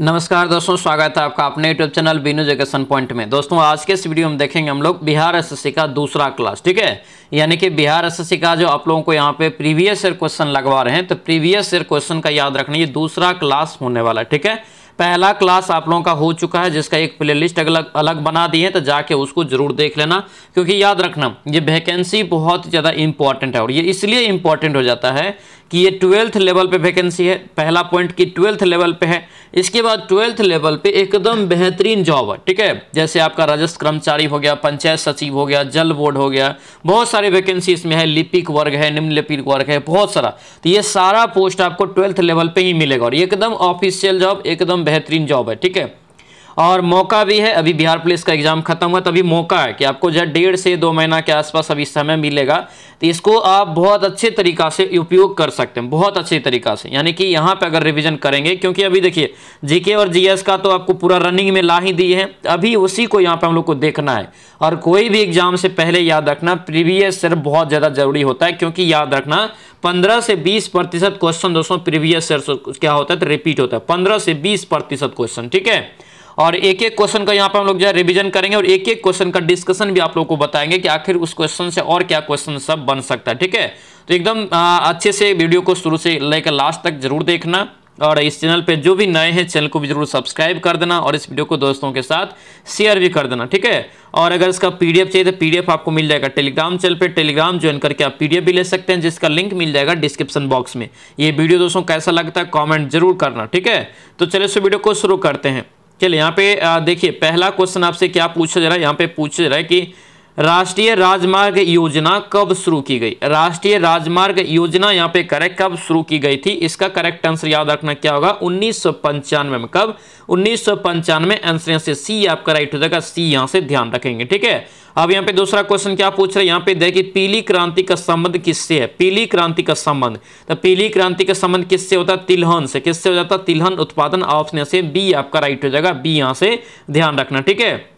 नमस्कार दोस्तों स्वागत है आपका अपने YouTube channel Binu education point में दोस्तों आज के इस वीडियो में देखेंगे हम लोग बिहार एसएससी का दूसरा क्लास ठीक है यानी कि बिहार एसएससी का जो आप लोगों को यहाँ पे प्रीवियस ईयर क्वेश्चन लगवा रहे हैं तो प्रीवियस ईयर क्वेश्चन का याद रखना ये दूसरा क्लास होने वाला है ठीक है पहला क्लास आप लोगों का हो चुका है जिसका एक लिस्ट अलग अलग बना दी है तो जाके उसको जरूर देख लेना क्योंकि याद रखना ये वैकेंसी बहुत ज़्यादा इंपॉर्टेंट है और ये इसलिए इंपॉर्टेंट हो जाता है कि ये ट्वेल्थ लेवल पे वैकेंसी है पहला पॉइंट कि ट्वेल्थ लेवल पे है इसके बाद ट्वेल्थ लेवल पे एकदम बेहतरीन जॉब है ठीक है जैसे आपका राजस्व कर्मचारी हो गया पंचायत सचिव हो गया जल बोर्ड हो गया बहुत सारे वैकेंसी इसमें है लिपिक वर्ग है निम्नलिपिक वर्ग है बहुत सारा तो ये सारा पोस्ट आपको ट्वेल्थ लेवल पर ही मिलेगा और एकदम ऑफिशियल जॉब एकदम बेहतरीन जॉब है ठीक है और मौका भी है अभी बिहार पुलिस का एग्जाम खत्म हुआ तभी मौका है कि आपको जो डेढ़ से दो महीना के आसपास अभी समय मिलेगा तो इसको आप बहुत अच्छे तरीका से उपयोग कर सकते हैं बहुत अच्छे तरीका से यानी कि यहाँ पे अगर रिविजन करेंगे क्योंकि अभी देखिए जीके और जीएस का तो आपको पूरा रनिंग में ला ही दिए हैं अभी उसी को यहाँ पर हम लोग को देखना है और कोई भी एग्जाम से पहले याद रखना प्रीवियस ईयर बहुत ज़्यादा जरूरी होता है क्योंकि याद रखना पंद्रह से बीस प्रतिशत क्वेश्चन दोस्तों प्रीवियस ईयर क्या होता है तो रिपीट होता है पंद्रह से बीस प्रतिशत क्वेश्चन ठीक है और एक एक क्वेश्चन का यहाँ पर हम लोग जो है रिविजन करेंगे और एक एक क्वेश्चन का डिस्कशन भी आप लोग को बताएंगे कि आखिर उस क्वेश्चन से और क्या क्वेश्चन सब बन सकता है ठीक है तो एकदम अच्छे से वीडियो को शुरू से लेकर लास्ट तक जरूर देखना और इस चैनल पे जो भी नए हैं चैनल को भी जरूर सब्सक्राइब कर देना और इस वीडियो को दोस्तों के साथ शेयर भी कर देना ठीक है और अगर इसका पीडीएफ चाहिए तो पीडीएफ आपको मिल जाएगा टेलीग्राम चैनल पे टेलीग्राम ज्वाइन करके आप पीडीएफ भी ले सकते हैं जिसका लिंक मिल जाएगा डिस्क्रिप्शन बॉक्स में ये वीडियो दोस्तों कैसा लगता है कॉमेंट जरूर करना ठीक है तो चलिए इस वीडियो को शुरू करते हैं चलिए यहाँ पे देखिए पहला क्वेश्चन आपसे क्या पूछा जा रहा है यहाँ पे पूछा जा रहा है कि राष्ट्रीय राजमार्ग योजना कब शुरू की गई राष्ट्रीय राजमार्ग योजना यहाँ पे करेक्ट कब शुरू की गई थी इसका करेक्ट आंसर याद रखना क्या होगा उन्नीस में कब उन्नीस आंसर यहाँ से सी आपका राइट हो जाएगा सी यहाँ से ध्यान रखेंगे ठीक है अब यहाँ पे दूसरा क्वेश्चन क्या पूछ रहे हैं यहाँ पे देखिए पीली क्रांति का संबंध किससे है पीली क्रांति का संबंध तो पीली क्रांति का संबंध किससे होता है तिलहन से किससे हो जाता है तिलहन उत्पादन ऑप्शन से बी आपका राइट हो जाएगा बी यहाँ से ध्यान रखना ठीक है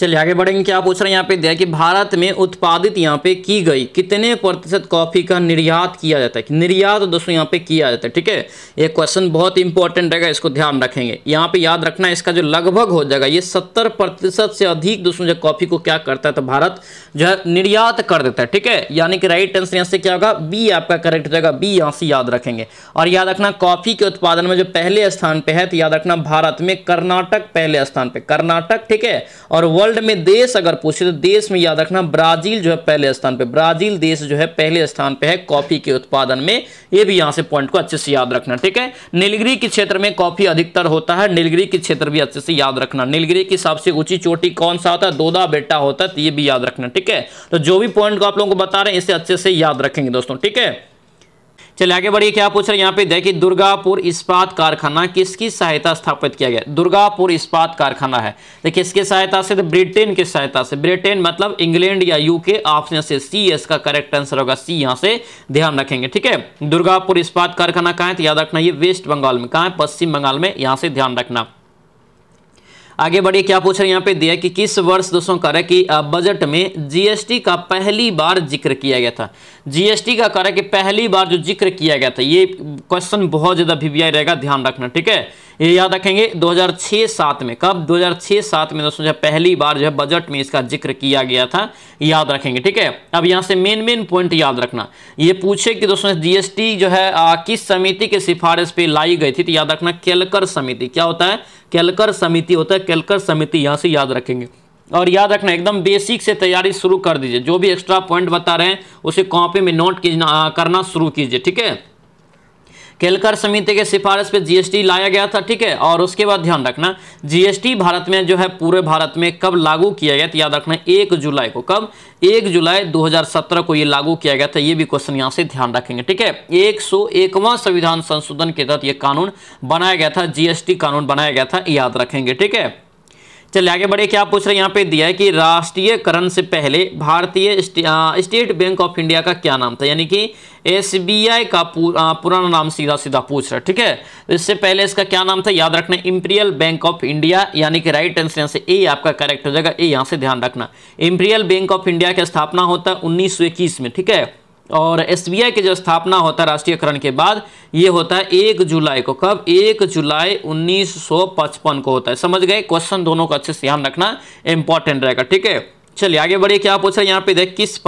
चलिए आगे बढ़ेंगे क्या पूछ रहे हैं यहाँ पे दिया कि भारत में उत्पादित यहाँ पे की गई कितने प्रतिशत कॉफ़ी का निर्यात किया जाता है निर्यात दोस्तों यहाँ पे किया जाता है ठीक है ये क्वेश्चन बहुत इंपॉर्टेंट रहेगा इसको ध्यान रखेंगे यहाँ पे याद रखना इसका जो लगभग हो जाएगा ये सत्तर प्रतिशत से अधिक दोस्तों जो कॉफ़ी को क्या करता है तो भारत जो है निर्यात कर देता है ठीक है यानी कि राइट आंसर यहाँ से क्या होगा बी आपका करेक्ट हो जाएगा बी यहाँ से याद रखेंगे और याद रखना कॉफ़ी के उत्पादन में जो पहले स्थान पर है तो याद रखना भारत में कर्नाटक पहले स्थान पर कर्नाटक ठीक है और वर्ल्ड वर्ल्ड में देश अगर पूछे तो देश में याद रखना ब्राजील जो है पहले स्थान पे ब्राजील देश जो है पहले स्थान पे है कॉफी के उत्पादन में ये भी यहां से पॉइंट को अच्छे से याद रखना ठीक है नीलगिरी के क्षेत्र में कॉफी अधिकतर होता है नीलगिरी के क्षेत्र भी अच्छे से याद रखना नीलगिरी की सबसे ऊंची चोटी कौन सा होता है दोदा बेटा होता है तो ये भी याद रखना ठीक है तो जो भी पॉइंट को आप लोगों को बता रहे हैं इसे अच्छे से याद रखेंगे दोस्तों ठीक है चलिए आगे बढ़िए क्या पूछ रहे हैं यहाँ पे देखिए दुर्गापुर इस्पात कारखाना किसकी सहायता स्थापित किया गया दुर्गापुर इस्पात कारखाना है देखिए इसके सहायता से तो ब्रिटेन की सहायता से ब्रिटेन मतलब इंग्लैंड या यूके ऑप्शन से सी इसका करेक्ट आंसर होगा सी यहाँ से ध्यान रखेंगे ठीक है दुर्गापुर इस्पात कारखाना कहाँ है तो याद रखना ये वेस्ट बंगाल में कहाँ है पश्चिम बंगाल में यहाँ से ध्यान रखना आगे बढ़िए क्या पूछ रहे हैं यहाँ पे दिया कि किस वर्ष दोस्तों कर कि बजट में जीएसटी का पहली बार जिक्र किया गया था जीएसटी का कर कि पहली बार जो जिक्र किया गया था ये क्वेश्चन बहुत ज़्यादा वीवीआई रहेगा ध्यान रखना ठीक है ये याद रखेंगे 2006-7 में कब 2006-7 में दोस्तों जब पहली बार जो है बजट में इसका जिक्र किया गया था याद रखेंगे ठीक है अब यहाँ से मेन मेन पॉइंट याद रखना ये पूछे कि दोस्तों जीएसटी जो है आ, किस समिति के सिफारिश पे लाई गई थी तो याद रखना केलकर समिति क्या होता है कैलकर समिति होता है कैलकर समिति यहाँ से याद रखेंगे और याद रखना एकदम बेसिक से तैयारी शुरू कर दीजिए जो भी एक्स्ट्रा पॉइंट बता रहे हैं उसे कॉपी में नोट करना शुरू कीजिए ठीक है केलकर समिति के सिफारिश पे जीएसटी लाया गया था ठीक है और उसके बाद ध्यान रखना जीएसटी भारत में जो है पूरे भारत में कब लागू किया गया तो याद रखना एक जुलाई को कब एक जुलाई 2017 को ये लागू किया गया था ये भी क्वेश्चन यहाँ से ध्यान रखेंगे ठीक है एक सौ एकवा संविधान संशोधन के तहत ये कानून बनाया गया था जीएसटी कानून बनाया गया था याद रखेंगे ठीक है चलिए आगे बढ़े क्या पूछ रहे हैं यहाँ पे दिया है कि राष्ट्रीयकरण से पहले भारतीय स्टेट बैंक ऑफ इंडिया का क्या नाम था यानी कि एसबीआई का पूर, आ, पुराना नाम सीधा सीधा पूछ रहा है ठीक है तो इससे पहले इसका क्या नाम था याद रखना इंपीरियल बैंक ऑफ इंडिया यानी कि राइट आंसर यहाँ से ए आपका करेक्ट हो जाएगा ए यहाँ से ध्यान रखना इंपीरियल बैंक ऑफ इंडिया की स्थापना होता है उन्नीस में ठीक है और एस के जो स्थापना होता है राष्ट्रीयकरण के बाद ये होता है एक जुलाई को कब एक जुलाई 1955 को होता है समझ गए क्वेश्चन दोनों को अच्छे से ध्यान रखना इंपॉर्टेंट रहेगा ठीक है चलिए आगे बढ़िए क्या पूछ रहे हैं यहाँ पे देख किस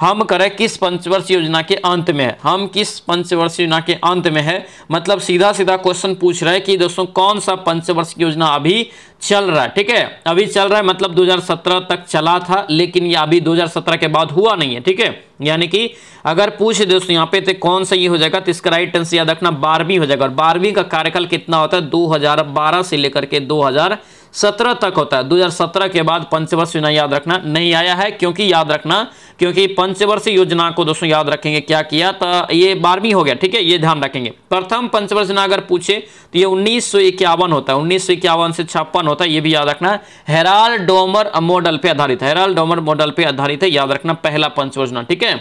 हम करें किस पंचवर्ष योजना के अंत में है हम किस पंचवर्ष योजना के अंत में है मतलब सीधा सीधा क्वेश्चन पूछ रहे हैं कि दोस्तों कौन सा पंचवर्ष योजना अभी चल रहा है ठीक है अभी चल रहा है मतलब 2017 तक चला था लेकिन ये अभी 2017 के बाद हुआ नहीं है ठीक है यानी कि अगर पूछे दोस्तों यहाँ पे तो कौन सा ये हो जाएगा तो इसका राइट आंसर याद रखना बारहवीं हो जाएगा और बारहवीं का कार्यकाल कितना होता है दो से लेकर के दो सत्रह तक होता है दो हजार सत्रह के बाद पंचवर्ष योजना याद रखना नहीं आया है क्योंकि याद रखना क्योंकि पंचवर्ष योजना को दोस्तों याद रखेंगे क्या किया तो ये बारहवीं हो गया ठीक है ये ध्यान रखेंगे प्रथम पंचवर्ष योजना अगर पूछे तो ये उन्नीस होता है उन्नीस से छप्पन होता है ये भी याद रखना हेराल डोमर मॉडल पर आधारित है हेराल डोमर मॉडल पर आधारित है याद रखना पहला पंचवर्ष योजना ठीक है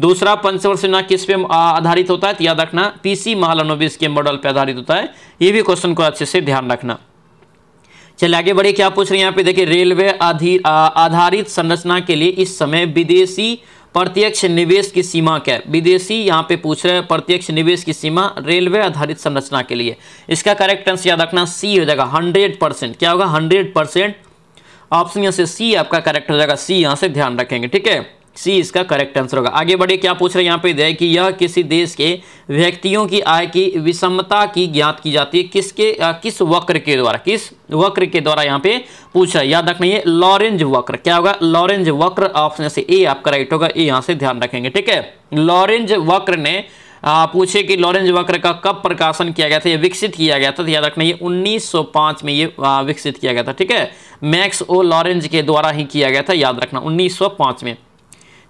दूसरा पंचवर्ष योजना किस पे आधारित होता है तो याद रखना पीसी महालनोबिस के मॉडल पर आधारित होता है ये भी क्वेश्चन को अच्छे से ध्यान रखना चलिए आगे बढ़े क्या पूछ रहे हैं यहाँ पे देखिए रेलवे आधारित संरचना के लिए इस समय विदेशी प्रत्यक्ष निवेश की सीमा क्या है विदेशी यहाँ पे पूछ रहे हैं प्रत्यक्ष निवेश की सीमा रेलवे आधारित संरचना के लिए इसका करेक्ट आंसर याद रखना सी हो जाएगा हंड्रेड परसेंट क्या होगा हंड्रेड परसेंट ऑप्शन यहाँ से सी आपका करेक्ट हो जाएगा सी यहाँ से ध्यान रखेंगे ठीक है सी इसका करेक्ट आंसर होगा आगे बढ़े क्या पूछ रहे हैं यहाँ पे दे कि यह किसी देश के व्यक्तियों की आय की विषमता की ज्ञात की जाती है किसके आ, किस वक्र के द्वारा किस वक्र के द्वारा यहाँ पे पूछा है याद रखना ये लॉरेंज वक्र क्या होगा लॉरेंज वक्र ऑप्शन से ए आपका राइट होगा ए यहाँ से ध्यान रखेंगे ठीक है लॉरेंज वक्र ने पूछे कि लॉरेंज वक्र का कब प्रकाशन किया गया था यह विकसित किया गया था तो याद रखना ये 1905 में ये विकसित किया गया था ठीक है मैक्स ओ लॉरेंज के द्वारा ही किया गया था याद रखना 1905 में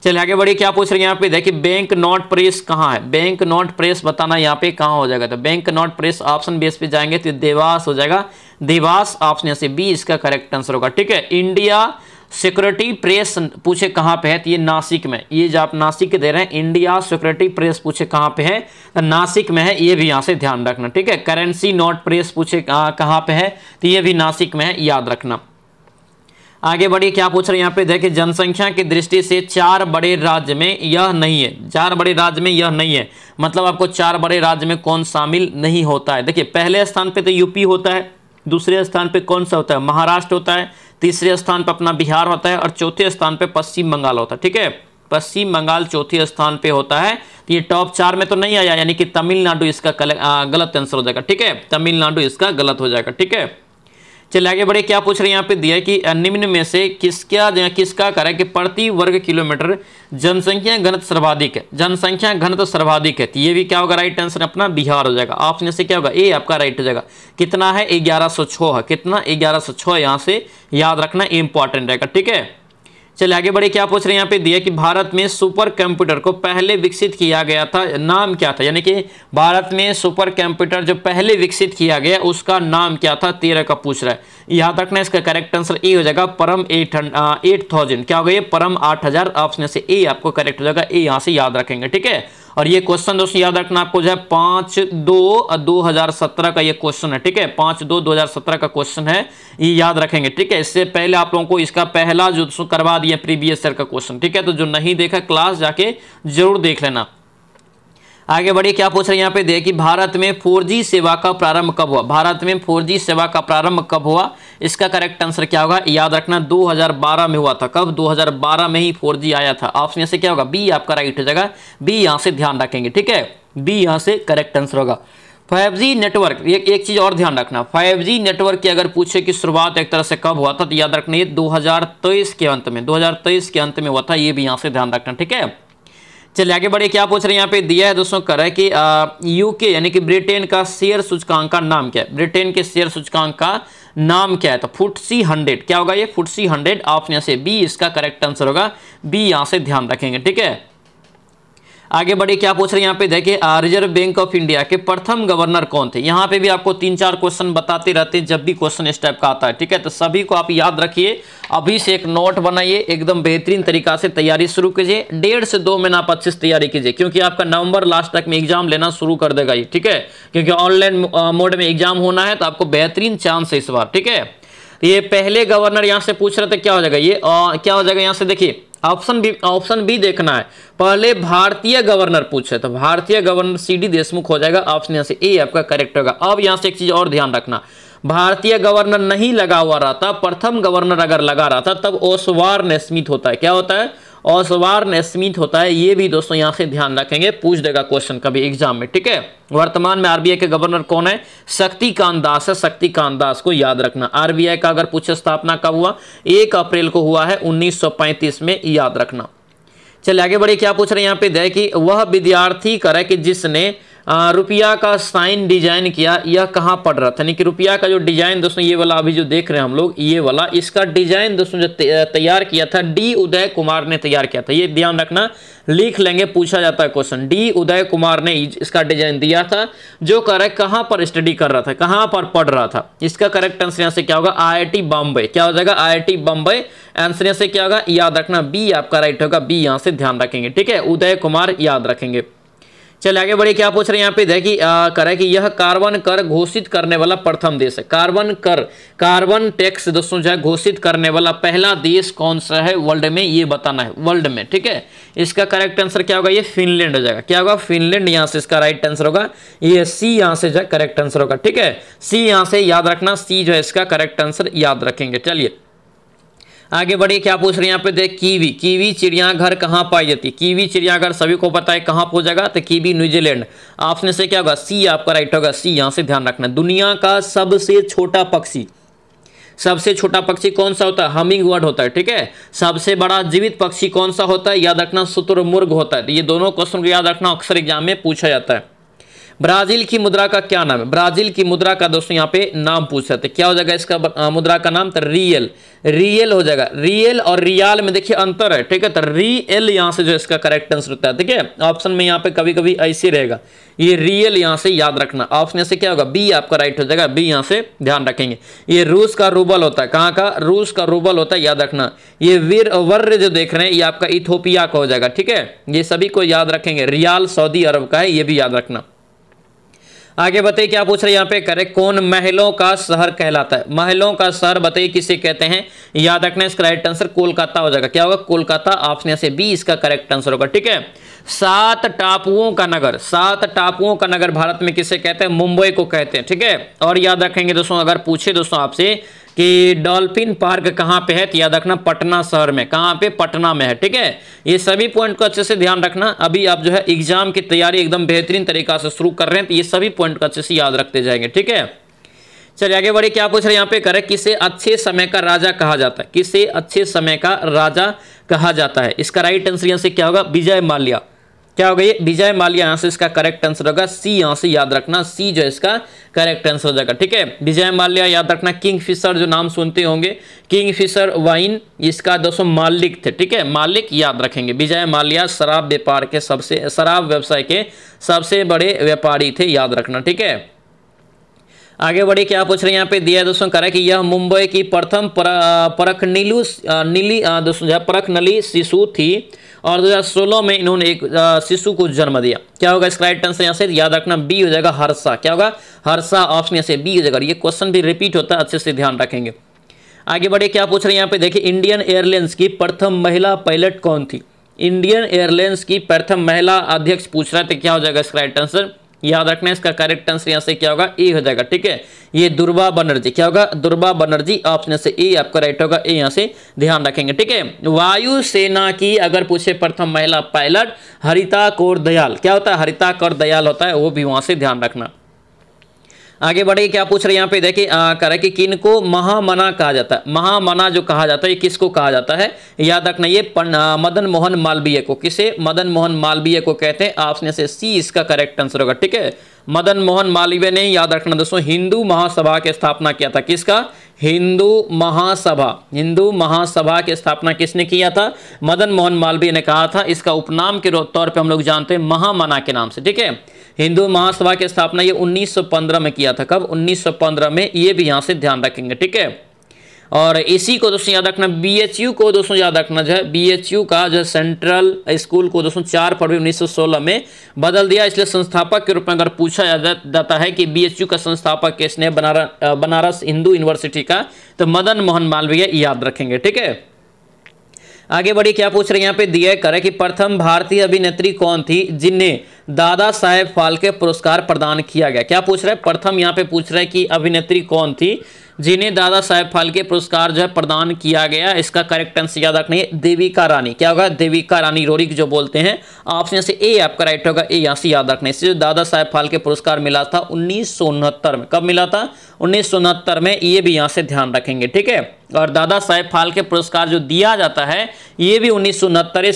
चलिए आगे बढ़िए क्या पूछ रहे हैं यहाँ पे देखिए बैंक नॉट प्रेस कहाँ है बैंक नॉट प्रेस बताना यहाँ पे कहाँ हो जाएगा तो bank note press option base पे जाएंगे तो देवास हो जाएगा देवास ऑप्शन से बी इसका करेक्ट आंसर होगा ठीक है इंडिया सिक्योरिटी प्रेस पूछे कहाँ पे है तो ये नासिक में ये जो आप नासिक के दे रहे हैं इंडिया सिक्योरिटी प्रेस पूछे कहाँ पे है तो नासिक में है ये भी यहाँ से ध्यान रखना ठीक है करेंसी नॉट प्रेस पूछे कहाँ पे है तो ये भी नासिक में है याद रखना आगे बढ़िए क्या पूछ रहे हैं यहाँ पे देखिए जनसंख्या की दृष्टि से चार बड़े राज्य में यह नहीं है चार बड़े राज्य में यह नहीं है मतलब आपको चार बड़े राज्य में कौन शामिल नहीं होता है देखिए पहले स्थान पे तो यूपी होता है दूसरे स्थान पे कौन सा होता है महाराष्ट्र होता है तीसरे स्थान पर अपना बिहार होता है और चौथे स्थान पर पश्चिम बंगाल होता है ठीक है पश्चिम बंगाल चौथे स्थान पे होता है तो ये टॉप चार में तो नहीं आया यानी कि तमिलनाडु इसका गलत आंसर हो जाएगा ठीक है तमिलनाडु इसका गलत हो जाएगा ठीक है चलिए आगे बढ़े क्या पूछ रहे हैं यहाँ पे दिया कि निम्न में से किसका किसका है कि प्रति वर्ग किलोमीटर जनसंख्या घनत सर्वाधिक है जनसंख्या घनत सर्वाधिक है तो ये भी क्या होगा राइट आंसर अपना बिहार हो जाएगा ऑप्शन से क्या होगा ए आपका राइट हो जाएगा कितना है ग्यारह सौ छः है कितना ग्यारह सौ छः यहाँ से याद रखना इंपॉर्टेंट रहेगा ठीक है चलिए आगे बढ़े क्या पूछ रहे हैं यहाँ पे दिया कि भारत में सुपर कंप्यूटर को पहले विकसित किया गया था नाम क्या था यानी कि भारत में सुपर कंप्यूटर जो पहले विकसित किया गया उसका नाम क्या था तेरह का पूछ रहा है याद रखना इसका करेक्ट आंसर ए हो जाएगा परम एट एट थाउजेंड क्या हो गया परम आठ हजार ऑप्शन से ए आपको करेक्ट हो जाएगा ए यहाँ से याद रखेंगे ठीक है और ये क्वेश्चन दोस्तों याद रखना आपको जो है पांच दो दो हजार सत्रह का ये क्वेश्चन है ठीक है पांच दो दो हजार सत्रह का क्वेश्चन है ये याद रखेंगे ठीक है इससे पहले आप लोगों को इसका पहला जो करवा दिया प्रीवियस ईयर का क्वेश्चन ठीक है तो जो नहीं देखा क्लास जाके जरूर देख लेना आगे बढ़िए क्या पूछ रहे हैं यहाँ पे देखिए भारत में 4G सेवा का प्रारंभ कब हुआ भारत में 4G सेवा का प्रारंभ कब हुआ इसका करेक्ट आंसर क्या होगा याद रखना 2012 में हुआ था कब 2012 में ही 4G आया था ऑप्शन यहाँ से क्या होगा बी आपका राइट हो जाएगा बी यहाँ से ध्यान रखेंगे ठीक है बी यहाँ से करेक्ट आंसर होगा 5G नेटवर्क एक एक चीज़ और ध्यान रखना 5G नेटवर्क की अगर पूछे कि शुरुआत एक तरह से कब हुआ था तो याद रखना ये 2023 के अंत में 2023 के अंत में हुआ था ये भी यहाँ से ध्यान रखना ठीक है चलिए आगे बढ़े क्या पूछ रहे हैं यहाँ पे दिया है दोस्तों कर है कि यूके यानी कि ब्रिटेन का शेयर सूचकांक का नाम क्या है ब्रिटेन के शेयर सूचकांक का नाम क्या है तो फुटसी हंड्रेड क्या होगा ये फुटसी हंड्रेड ऑप्शन से बी इसका करेक्ट आंसर होगा बी यहाँ से ध्यान रखेंगे ठीक है आगे बढ़े क्या पूछ रहे हैं यहाँ पे देखिए रिजर्व बैंक ऑफ इंडिया के प्रथम गवर्नर कौन थे यहाँ पे भी आपको तीन चार क्वेश्चन बताते रहते हैं जब भी क्वेश्चन इस टाइप का आता है ठीक है तो सभी को आप याद रखिए अभी से एक नोट बनाइए एकदम बेहतरीन तरीका से तैयारी शुरू कीजिए डेढ़ से दो महीना आप अच्छे से तैयारी कीजिए क्योंकि आपका नवंबर लास्ट तक में एग्जाम लेना शुरू कर देगा ये ठीक है क्योंकि ऑनलाइन मोड में एग्जाम होना है तो आपको बेहतरीन चांस है इस बार ठीक है ये पहले गवर्नर यहाँ से पूछ रहे थे क्या हो जाएगा ये आ, क्या हो जाएगा यहाँ से देखिए ऑप्शन बी ऑप्शन बी देखना है पहले भारतीय गवर्नर पूछे तो भारतीय गवर्नर सी डी देशमुख हो जाएगा ऑप्शन यहां से ए आपका करेक्ट होगा अब यहां से एक चीज और ध्यान रखना भारतीय गवर्नर नहीं लगा हुआ रहता प्रथम गवर्नर अगर लगा रहा था तब ओसवार ने स्मिथ होता है क्या होता है औसवार नेस्मित होता है ये भी दोस्तों यहाँ से ध्यान रखेंगे पूछ देगा क्वेश्चन कभी एग्जाम में ठीक है वर्तमान में आरबीआई के गवर्नर कौन है शक्तिकांत दास है शक्तिकांत दास को याद रखना आरबीआई का अगर पूछे स्थापना कब हुआ एक अप्रैल को हुआ है उन्नीस में याद रखना चलिए आगे बढ़िए क्या पूछ रहे हैं यहाँ पे दे कि वह विद्यार्थी करे कि जिसने रुपया का साइन डिजाइन किया यह कहाँ पड़ रहा था यानी कि रुपया का जो डिजाइन दोस्तों ये वाला अभी जो देख रहे हैं हम लोग ये वाला इसका डिजाइन दोस्तों जो तैयार किया था डी उदय कुमार ने तैयार किया था ये ध्यान रखना लिख लेंगे पूछा जाता है क्वेश्चन डी उदय कुमार ने इसका डिजाइन दिया था जो करेक्ट कहाँ पर स्टडी कर रहा था कहाँ पर पढ़ रहा था इसका करेक्ट आंसर यहाँ से क्या होगा आई बॉम्बे क्या हो जाएगा आई बॉम्बे आंसर यहाँ से क्या होगा याद रखना बी आपका राइट होगा बी यहाँ से ध्यान रखेंगे ठीक है उदय कुमार याद रखेंगे चल आगे बढ़े क्या पूछ रहे हैं यहाँ पे देखिए कर है कि यह कार्बन कर घोषित करने वाला प्रथम देश है कार्बन कर कार्बन टैक्स दोस्तों जो है घोषित करने वाला पहला देश कौन सा है वर्ल्ड में ये बताना है वर्ल्ड में ठीक है इसका करेक्ट आंसर क्या होगा ये फिनलैंड हो जाएगा क्या होगा फिनलैंड यहाँ से इसका राइट आंसर होगा ये सी यहाँ से जो है करेक्ट आंसर होगा ठीक है सी यहाँ से याद रखना सी जो है इसका करेक्ट आंसर याद रखेंगे चलिए आगे बढ़िए क्या पूछ रहे हैं यहाँ पे देख कीवी कीवी चिड़ियाघर कहाँ पाई जाती है कीवी चिड़ियाघर सभी को पता है कहाँ पहुंचेगा तो कीवी न्यूजीलैंड ऑप्शन से क्या होगा सी आपका राइट होगा सी यहाँ से ध्यान रखना दुनिया का सबसे छोटा पक्षी सबसे छोटा पक्षी कौन सा होता है हमिंग वर्ड होता है ठीक है सबसे बड़ा जीवित पक्षी कौन सा होता है याद रखना शुतुरमुर्ग होता है तो ये दोनों क्वेश्चन को याद रखना अक्सर एग्जाम में पूछा जाता है ब्राजील की मुद्रा का क्या नाम है ब्राजील की मुद्रा का दोस्तों यहाँ पे नाम पूछ सकते क्या हो जाएगा इसका मुद्रा का नाम तो रियल रियल हो जाएगा रियल और रियाल में देखिए अंतर है ठीक है तो रियल यहाँ से जो इसका करेक्ट आंसर होता है ठीक है ऑप्शन में यहाँ पे कभी कभी ऐसे रहेगा ये रियल यहाँ से याद रखना ऑप्शन से क्या होगा बी आपका राइट हो जाएगा बी यहाँ से ध्यान रखेंगे ये रूस का रूबल होता है कहाँ का रूस का रूबल होता है याद रखना ये वीर वर्र जो देख रहे हैं ये आपका इथोपिया का हो जाएगा ठीक है ये सभी को याद रखेंगे रियाल सऊदी अरब का है ये भी याद रखना आगे बताइए क्या पूछ रहे हैं यहाँ पे करेक्ट कौन महलों का शहर कहलाता है महलों का शहर बताइए किसे कहते हैं याद रखना इसका राइट आंसर कोलकाता हो जाएगा क्या होगा कोलकाता ऑप्शन से बी इसका करेक्ट आंसर होगा ठीक है सात टापुओं का नगर सात टापुओं का नगर भारत में किसे कहते हैं मुंबई को कहते हैं ठीक है और याद रखेंगे दोस्तों अगर पूछे दोस्तों आपसे कि डॉल्फिन पार्क कहाँ पे है तो याद रखना पटना शहर में कहाँ पे पटना में है ठीक है ये सभी पॉइंट को अच्छे से ध्यान रखना अभी आप जो है एग्जाम की तैयारी एकदम बेहतरीन तरीका से शुरू कर रहे हैं तो ये सभी पॉइंट को अच्छे से याद रखते जाएंगे ठीक है चलिए आगे बढ़े क्या पूछ रहे हैं यहाँ पे करे किसे अच्छे समय का राजा कहा जाता है किसे अच्छे समय का राजा कहा जाता है इसका राइट आंसर यहाँ से क्या होगा विजय माल्या क्या हो गई विजय माल्या यहां से इसका करेक्ट आंसर होगा सी यहां से याद रखना सी जो इसका करेक्ट आंसर हो जाएगा ठीक है विजय माल्या याद रखना किंग फिशर जो नाम सुनते होंगे किंग फिशर वाइन इसका दोस्तों मालिक थे ठीक है मालिक याद रखेंगे विजय माल्या शराब व्यापार के सबसे शराब व्यवसाय के सबसे बड़े व्यापारी थे याद रखना ठीक है आगे बढ़े क्या पूछ रहे हैं यहाँ पे दिया दोस्तों कह रहा है कि यह मुंबई की प्रथम परख नीलू नीली दोस्तों परख नली शिशु थी और 2016 में इन्होंने एक शिशु को जन्म दिया क्या होगा इसका राइट आंसर यहाँ से याद रखना बी हो जाएगा हर्षा क्या होगा हर्षा ऑप्शन यहाँ से बी हो जाएगा ये क्वेश्चन भी रिपीट होता है अच्छे से ध्यान रखेंगे आगे बढ़े क्या पूछ रहे हैं यहाँ पे देखिए इंडियन एयरलाइंस की प्रथम महिला पायलट कौन थी इंडियन एयरलाइंस की प्रथम महिला अध्यक्ष पूछ रहा थे क्या हो जाएगा इसका राइट आंसर याद रखना इसका करेक्ट आंसर यहाँ से क्या होगा ए हो जाएगा ठीक है ये दुर्बा बनर्जी क्या होगा दुर्बा बनर्जी ऑप्शन से ए आपका राइट होगा ए यहाँ से ध्यान रखेंगे ठीक है वायुसेना की अगर पूछे प्रथम महिला पायलट हरिता कौर दयाल क्या होता है हरिता कौर दयाल होता है वो भी वहां से ध्यान रखना आगे बढ़े क्या पूछ रहे हैं यहाँ पे देखिए कह रहे कि किन को महामना कहा जाता है महामना जो कहा जाता है ये किसको कहा जाता है याद रखना ये मदन मोहन मालवीय को किसे मदन मोहन मालवीय को कहते हैं आपने से सी इसका करेक्ट आंसर होगा ठीक है मदन मोहन मालवीय ने याद रखना दोस्तों हिंदू महासभा की स्थापना किया था किसका हिंदू महासभा हिंदू महासभा की स्थापना किसने किया था मदन मोहन मालवीय ने कहा था इसका उपनाम के तौर पे हम लोग जानते हैं महामना के नाम से ठीक है हिंदू महासभा की स्थापना ये 1915 में किया था कब 1915 में ये भी यहाँ से ध्यान रखेंगे ठीक है और इसी को दोस्तों याद रखना बीएचयू को दोस्तों याद रखना जो है बीएचयू का जो सेंट्रल स्कूल को दोस्तों चार फरवरी 1916 में बदल दिया इसलिए संस्थापक के रूप में अगर पूछा जाता है कि बीएचयू का संस्थापक किसने बनारस बनारस हिंदू यूनिवर्सिटी का तो मदन मोहन मालवीय याद रखेंगे ठीक है आगे बढ़िए क्या पूछ रहे हैं यहाँ पे दिया करें कि प्रथम भारतीय अभिनेत्री कौन थी जिन्हें दादा साहेब फाल्के पुरस्कार प्रदान किया गया क्या पूछ रहे हैं प्रथम यहाँ पे पूछ रहे हैं कि अभिनेत्री कौन थी जिन्हें दादा साहेब फालके पुरस्कार जो है प्रदान किया गया इसका करेक्ट आंसर याद रखना है देविका रानी क्या होगा देविका रानी रोरिक जो बोलते हैं ऑप्शन से ए आपका राइट होगा ए यहाँ से याद रखना इसे जो दादा साहेब फालके पुरस्कार मिला था उन्नीस में कब मिला था उन्नीस में ये भी यहाँ से ध्यान रखेंगे ठीक है और दादा साहेब फाल्के पुरस्कार जो दिया जाता है ये भी उन्नीस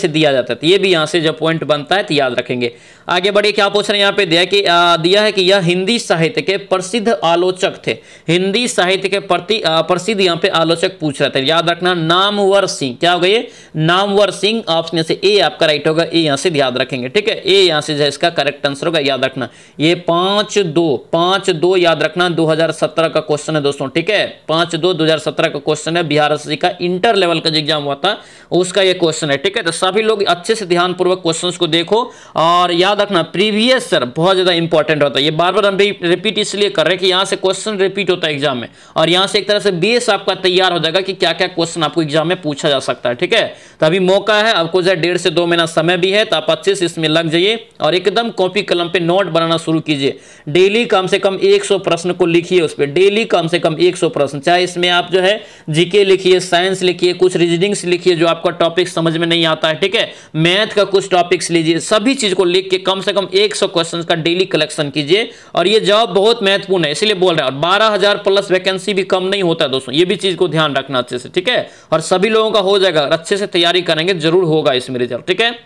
से दिया जाता है तो ये भी यहाँ से जब पॉइंट बनता है तो याद रखेंगे आगे बढ़िए क्या पूछ रहे हैं यहाँ पे दिया कि आ, दिया है कि यह हिंदी साहित्य के प्रसिद्ध आलोचक थे हिंदी साहित्य के प्रति प्रसिद्ध यहाँ पे आलोचक पूछ रहे थे याद रखना नामवर सिंह क्या हो गए नामवर सिंह ऑप्शन से ए आपका राइट होगा ए यहाँ से याद रखेंगे ठीक है ए यहाँ से जो इसका करेक्ट आंसर होगा याद रखना ये पांच दो पांच दो याद रखना दो का क्वेश्चन है दोस्तों ठीक है पांच दो दो का क्वेश्चन क्वेश्चन है बिहार एस का इंटर लेवल का जो एग्जाम हुआ था उसका ये क्वेश्चन है ठीक है तो सभी लोग अच्छे से ध्यानपूर्वक क्वेश्चंस को देखो और याद रखना प्रीवियस सर बहुत ज़्यादा इंपॉर्टेंट होता है ये बार बार हम रिपीट इसलिए कर रहे हैं कि यहाँ से क्वेश्चन रिपीट होता है एग्जाम में और यहाँ से एक तरह से बेस आपका तैयार हो जाएगा कि क्या क्या क्वेश्चन आपको एग्जाम में पूछा जा सकता है ठीक है तो अभी मौका है आपको जो डेढ़ से दो महीना समय भी है तो आप अच्छे से इसमें लग जाइए और एकदम कॉपी कलम पे नोट बनाना शुरू कीजिए डेली कम से कम 100 प्रश्न को लिखिए उस पर डेली कम से कम 100 प्रश्न चाहे इसमें आप जो है जीके लिखिए साइंस लिखिए कुछ रीजनिंग्स लिखिए जो आपका टॉपिक समझ में नहीं आता है ठीक है मैथ का कुछ टॉपिक्स लीजिए सभी चीज को लिख के कम से कम एक सौ क्वेश्चन का डेली कलेक्शन कीजिए और ये जॉब बहुत महत्वपूर्ण है इसलिए बोल रहे हैं और बारह हजार प्लस वैकेंसी भी कम नहीं होता दोस्तों ये भी चीज को ध्यान रखना अच्छे से ठीक है और सभी लोगों का हो जाएगा अच्छे से तैयारी करेंगे जरूर होगा इसमें रिजल्ट ठीक है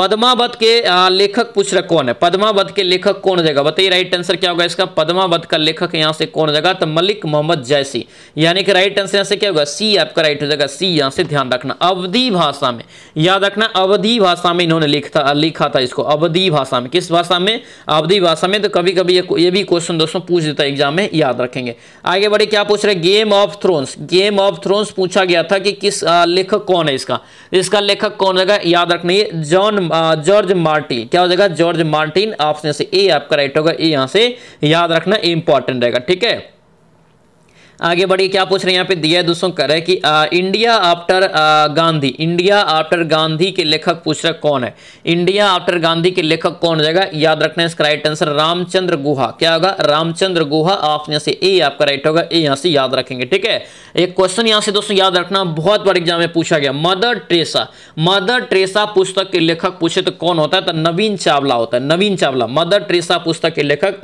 पद्मावत के लेखक पूछ रहा कौन है पद्मावत के लेखक कौन जगह बताइए राइट आंसर क्या होगा इसका पद्मावत का लेखक यहां से कौन जगह तो मलिक मोहम्मद जैसी यानी कि राइट आंसर यहां से क्या होगा सी आपका राइट हो जाएगा सी यहां से ध्यान रखना अवधि भाषा में याद रखना अवधि भाषा में इन्होंने लिखा लिखा था इसको अवधि भाषा में किस भाषा में अवधि भाषा में तो कभी कभी ये, भी क्वेश्चन दोस्तों पूछ देता है एग्जाम में याद रखेंगे आगे बढ़े क्या पूछ रहे game of thrones game of thrones पूछा गया था कि किस लेखक कौन है इसका इसका लेखक कौन जगह याद रखना ये जॉन जॉर्ज मार्टिन क्या हो जाएगा जॉर्ज मार्टिन ऑप्शन से ए आपका राइट होगा ए यहां से याद रखना इंपॉर्टेंट रहेगा ठीक है आगे बढ़िए क्या पूछ रहे हैं यहाँ पे दिया है दोस्तों कर है कि आ, India after Gandhi India after Gandhi के लेखक पूछ रहे कौन है इंडिया आफ्टर गांधी के लेखक कौन हो जाएगा याद रखना इसका राइट आंसर रामचंद्र गुहा क्या होगा रामचंद्र गुहा यहाँ से ए आपका राइट होगा ए यहाँ से याद रखेंगे ठीक है एक क्वेश्चन यहाँ से दोस्तों याद रखना बहुत बड़े एग्जाम में पूछा गया मदर ट्रेसा मदर ट्रेसा पुस्तक के लेखक पूछे तो कौन होता है तो नवीन चावला होता है नवीन चावला मदर ट्रेसा पुस्तक के लेखक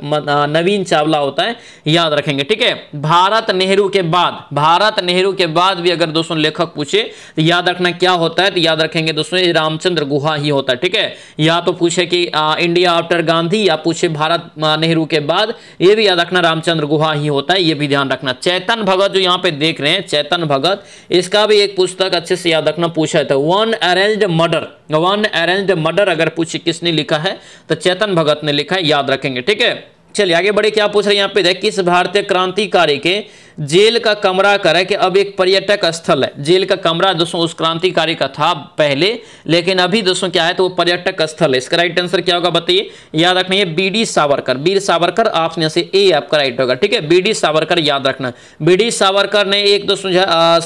नवीन चावला होता है याद रखेंगे ठीक है भारत ने नेहरू के बाद भारत नेहरू के बाद भी अगर दोस्तों लेखक पूछे तो याद रखना क्या होता है तो याद रखेंगे दोस्तों रामचंद्र गुहा ही होता है ठीक है या तो पूछे कि आ, इंडिया आफ्टर गांधी या पूछे भारत नेहरू के बाद ये भी याद रखना रामचंद्र गुहा ही होता है ये भी ध्यान रखना चैतन भगत जो यहाँ पे देख रहे हैं चैतन भगत इसका भी एक पुस्तक अच्छे से याद रखना पूछा था one arranged murder one arranged murder अगर पूछे किसने लिखा है तो चैतन भगत ने लिखा है याद रखेंगे ठीक है चलिए आगे बढ़े क्या पूछ रहे हैं यहाँ पे देख किस भारतीय क्रांतिकारी के जेल का कमरा करें कि अब एक पर्यटक स्थल है जेल का कमरा दोस्तों उस क्रांतिकारी का था पहले लेकिन अभी दोस्तों क्या है तो वो पर्यटक स्थल है इसका राइट आंसर क्या होगा बताइए याद रखना है B D Savarkar Bir Savarkar option से ए आपका राइट होगा ठीक है बी डी सावरकर याद रखना बी डी सावरकर ने एक दोस्तों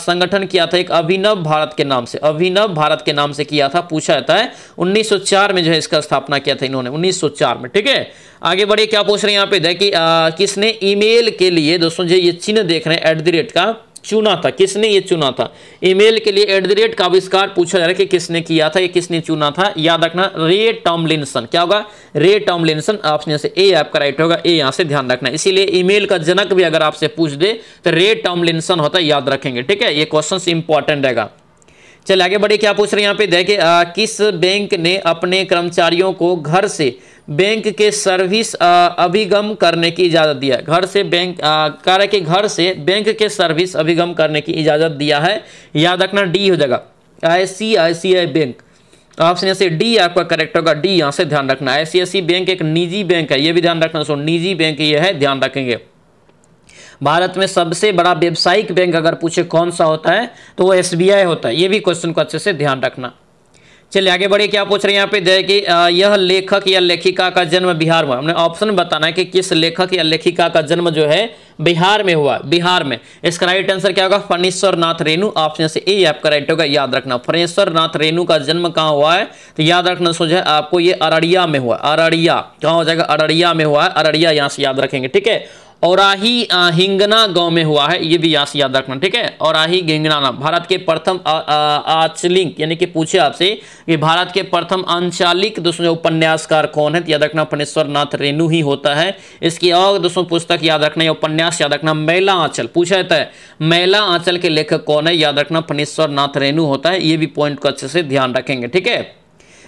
संगठन किया था एक अभिनव भारत के नाम से अभिनव भारत के नाम से किया था पूछा जाता है उन्नीस में जो है इसका स्थापना किया था इन्होंने उन्नीस में ठीक है आगे बढ़िए क्या पूछ रहे हैं यहाँ पे देखिए किसने ईमेल के लिए दोस्तों ये चिन्ह दे देख रहे हैं एट का चुना था किसने ये चुना था ईमेल के लिए एट द रेट का आविष्कार पूछा जा रहा है कि किसने किया था ये किसने चुना था याद रखना रे टॉमलिनसन क्या होगा रे टॉमलिनसन ऑप्शन से ए आपका राइट होगा ए यहां से ध्यान रखना इसीलिए ईमेल का जनक भी अगर आपसे पूछ दे तो रे टॉमलिनसन होता याद रखेंगे ठीक है ये क्वेश्चन इंपॉर्टेंट रहेगा चल आगे बढ़े क्या पूछ रहे हैं यहाँ पे देखिए किस बैंक ने अपने कर्मचारियों को घर से बैंक के सर्विस अभिगम करने की इजाज़त दिया है घर से बैंक कार्य के है कि घर से बैंक के सर्विस अभिगम करने की इजाज़त दिया है याद रखना डी हो जाएगा आई सी आई सी आई बैंक ऑप्शन यहाँ से डी आपका करेक्ट होगा डी यहाँ से ध्यान रखना आई बैंक एक निजी बैंक है ये भी ध्यान रखना सो निजी बैंक ये है ध्यान रखेंगे भारत में सबसे बड़ा व्यावसायिक बैंक अगर पूछे कौन सा होता है तो वो एस होता है ये भी क्वेश्चन को अच्छे से ध्यान रखना चलिए आगे बढ़िए क्या पूछ रहे हैं यहाँ पे जय कि यह लेखक या लेखिका का जन्म बिहार में हमने ऑप्शन बताना है कि किस लेखक या लेखिका का जन्म जो है बिहार में हुआ बिहार में इसका राइट आंसर क्या होगा फणेश्वर नाथ रेणु ऑप्शन से ए आपका राइट होगा याद रखना फणेश्वर नाथ रेणु का जन्म कहाँ हुआ है तो याद रखना सोचा आपको ये अररिया में हुआ अररिया कहाँ हो जाएगा अररिया में हुआ है अररिया यहाँ से याद रखेंगे ठीक है औराही हिंगना गांव में हुआ है ये भी यहाँ याद रखना ठीक है औराही हिंगना भारत के प्रथम आचलिंग यानी कि पूछे आपसे कि भारत के प्रथम आंचलिक दोस्तों उपन्यासकार कौन है तो याद रखना फणेश्वर नाथ रेणु ही होता है इसकी और दोस्तों पुस्तक याद रखना या उपन्यास याद रखना मैला आंचल पूछा जाता है मैला आंचल के लेखक कौन है याद रखना फणेश्वर नाथ रेणु होता है ये भी पॉइंट को अच्छे से ध्यान रखेंगे ठीक है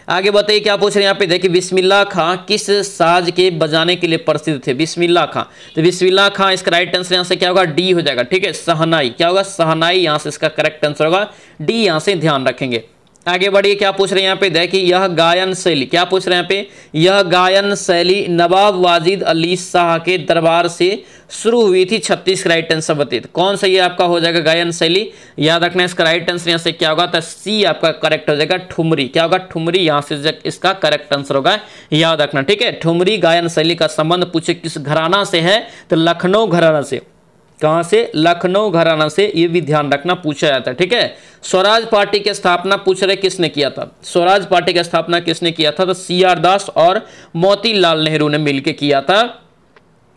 आगे बताइए क्या पूछ रहे हैं यहाँ पे देखिए बिस्मिल्ला खां किस साज के बजाने के लिए प्रसिद्ध थे बिस्मिल्ला खां तो बिस्मिल्ला खां इसका राइट आंसर यहाँ से क्या होगा डी हो जाएगा ठीक है सहनाई क्या होगा सहनाई यहाँ से इसका करेक्ट आंसर होगा डी यहाँ से ध्यान रखेंगे आगे बढ़िए क्या पूछ रहे हैं यहाँ पे देखिए यह गायन शैली क्या पूछ रहे हैं यहाँ पे यह गायन शैली नवाब वाजिद अली शाह के दरबार से शुरू हुई थी छत्तीस राइट आंसर बताइए कौन सा ये आपका हो जाएगा गायन शैली याद रखना इसका राइट आंसर यहाँ से क्या होगा तो सी आपका करेक्ट हो जाएगा ठुमरी क्या होगा ठुमरी यहाँ से इसका करेक्ट आंसर होगा याद रखना ठीक है ठुमरी गायन शैली का संबंध पूछे किस घराना से है तो लखनऊ घराना से कहाँ से लखनऊ घराना से ये भी ध्यान रखना पूछा जाता है ठीक है स्वराज पार्टी की स्थापना पूछ रहे किसने किया था स्वराज पार्टी की स्थापना किसने किया था तो सी आर दास और मोतीलाल नेहरू ने मिलकर किया था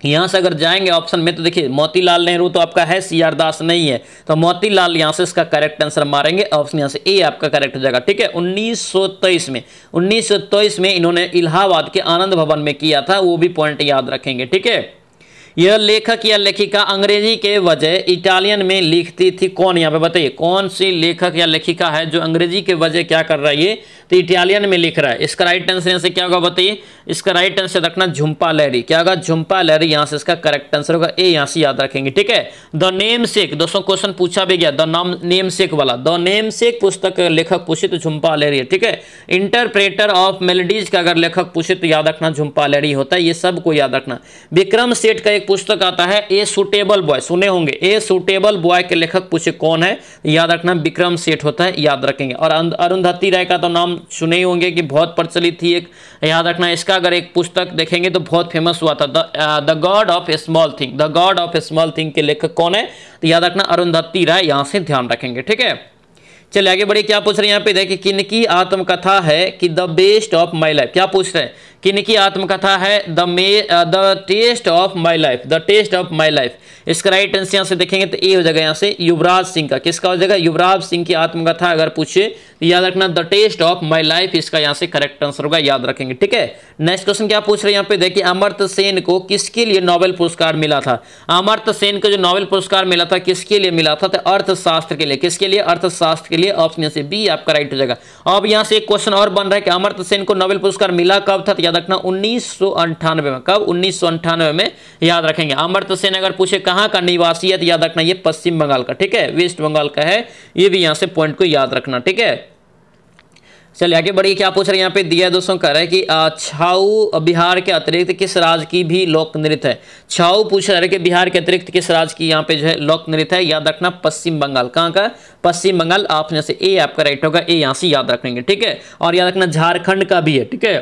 यहां से अगर जाएंगे ऑप्शन में तो देखिए मोतीलाल नेहरू तो आपका है सी आर दास नहीं है तो मोतीलाल यहां से इसका करेक्ट आंसर मारेंगे ऑप्शन यहां से ए आपका करेक्ट हो जाएगा ठीक है 1923 में 1923 में इन्होंने इलाहाबाद के आनंद भवन में किया था वो भी पॉइंट याद रखेंगे ठीक है यह लेखक या लेखिका अंग्रेजी के वजह इटालियन में लिखती थी कौन यहाँ पे बताइए कौन सी लेखक या लेखिका है जो अंग्रेजी के वजह क्या कर रही है तो इटालियन में लिख रहा है इसका राइट आंसर यहाँ से क्या होगा बताइए इसका राइट आंसर रखना झुम्पा लहरी क्या होगा झुम्पा लहरी यहाँ से इसका करेक्ट आंसर होगा ए यहाँ से याद रखेंगे ठीक है द नेम सेक दोस्तों क्वेश्चन पूछा भी गया द नाम नेम सेक वाला द नेम सेक पुस्तक लेखक पूछे तो झुम्पा लहरी है ठीक है इंटरप्रेटर ऑफ मेलोडीज का अगर लेखक पूछे तो याद रखना झुम्पा लहरी होता है ये सबको याद रखना विक्रम सेठ का एक पुस्तक आता है ए सुटेबल बॉय सुने होंगे ए सुटेबल बॉय के लेखक पूछे कौन है याद रखना विक्रम सेठ होता है याद रखेंगे और अरुंधति राय का तो नाम सुने ही होंगे कि बहुत प्रचलित थी एक याद रखना इसका अगर एक पुस्तक देखेंगे तो बहुत फेमस हुआ था the god of small thing the god of small thing के लेखक कौन है तो याद रखना अरुंधत्ति राय यहाँ से ध्यान रखेंगे ठीक है चलिए आगे बढ़िए क्या पूछ रहे हैं यहाँ पे देखिए किनकी आत्मकथा है कि the best of my life क्या पूछ रहे हैं किन की आत्मकथा है the may the test of my life the test of my life इसका राइट आंसर यहां से देखेंगे तो ए हो जाएगा यहां से युवराज सिंह का किसका हो जाएगा युवराज सिंह की आत्मकथा अगर पूछे तो याद रखना the test of my life इसका यहां से करेक्ट आंसर होगा याद रखेंगे ठीक है नेक्स्ट क्वेश्चन क्या पूछ रहे हैं यहां पे देखिए अमर्त सेन को किसके लिए नोबेल पुरस्कार मिला था अमर्त सेन को जो नोबेल पुरस्कार मिला था किसके लिए मिला था तो अर्थशास्त्र के लिए किसके लिए अर्थशास्त्र के लिए ऑप्शन से बी आपका राइट हो जाएगा अब यहां से एक क्वेश्चन और बन रहा है कि अमर्त सेन को नोबेल पुरस्कार मिला कब था तो रखना उन्नीस में कब उन्नीस में याद रखेंगे अमृत सेन अगर पूछे कहाँ का निवासी है तो याद रखना ये पश्चिम बंगाल का ठीक है वेस्ट बंगाल का है ये भी यहाँ से पॉइंट को याद रखना ठीक है चलिए आगे बढ़िए क्या पूछ रहे हैं यहाँ पे दिया दोस्तों कह रहे हैं कि छाऊ बिहार के अतिरिक्त किस राज्य की भी लोक नृत्य है छाऊ पूछ रहे हैं कि बिहार के अतिरिक्त किस राज्य की यहाँ पे जो है लोक नृत्य है याद रखना पश्चिम बंगाल कहाँ का पश्चिम बंगाल आपने से ए आपका राइट होगा ए यहाँ से याद रखेंगे ठीक है और याद रखना झारखंड का भी है ठीक है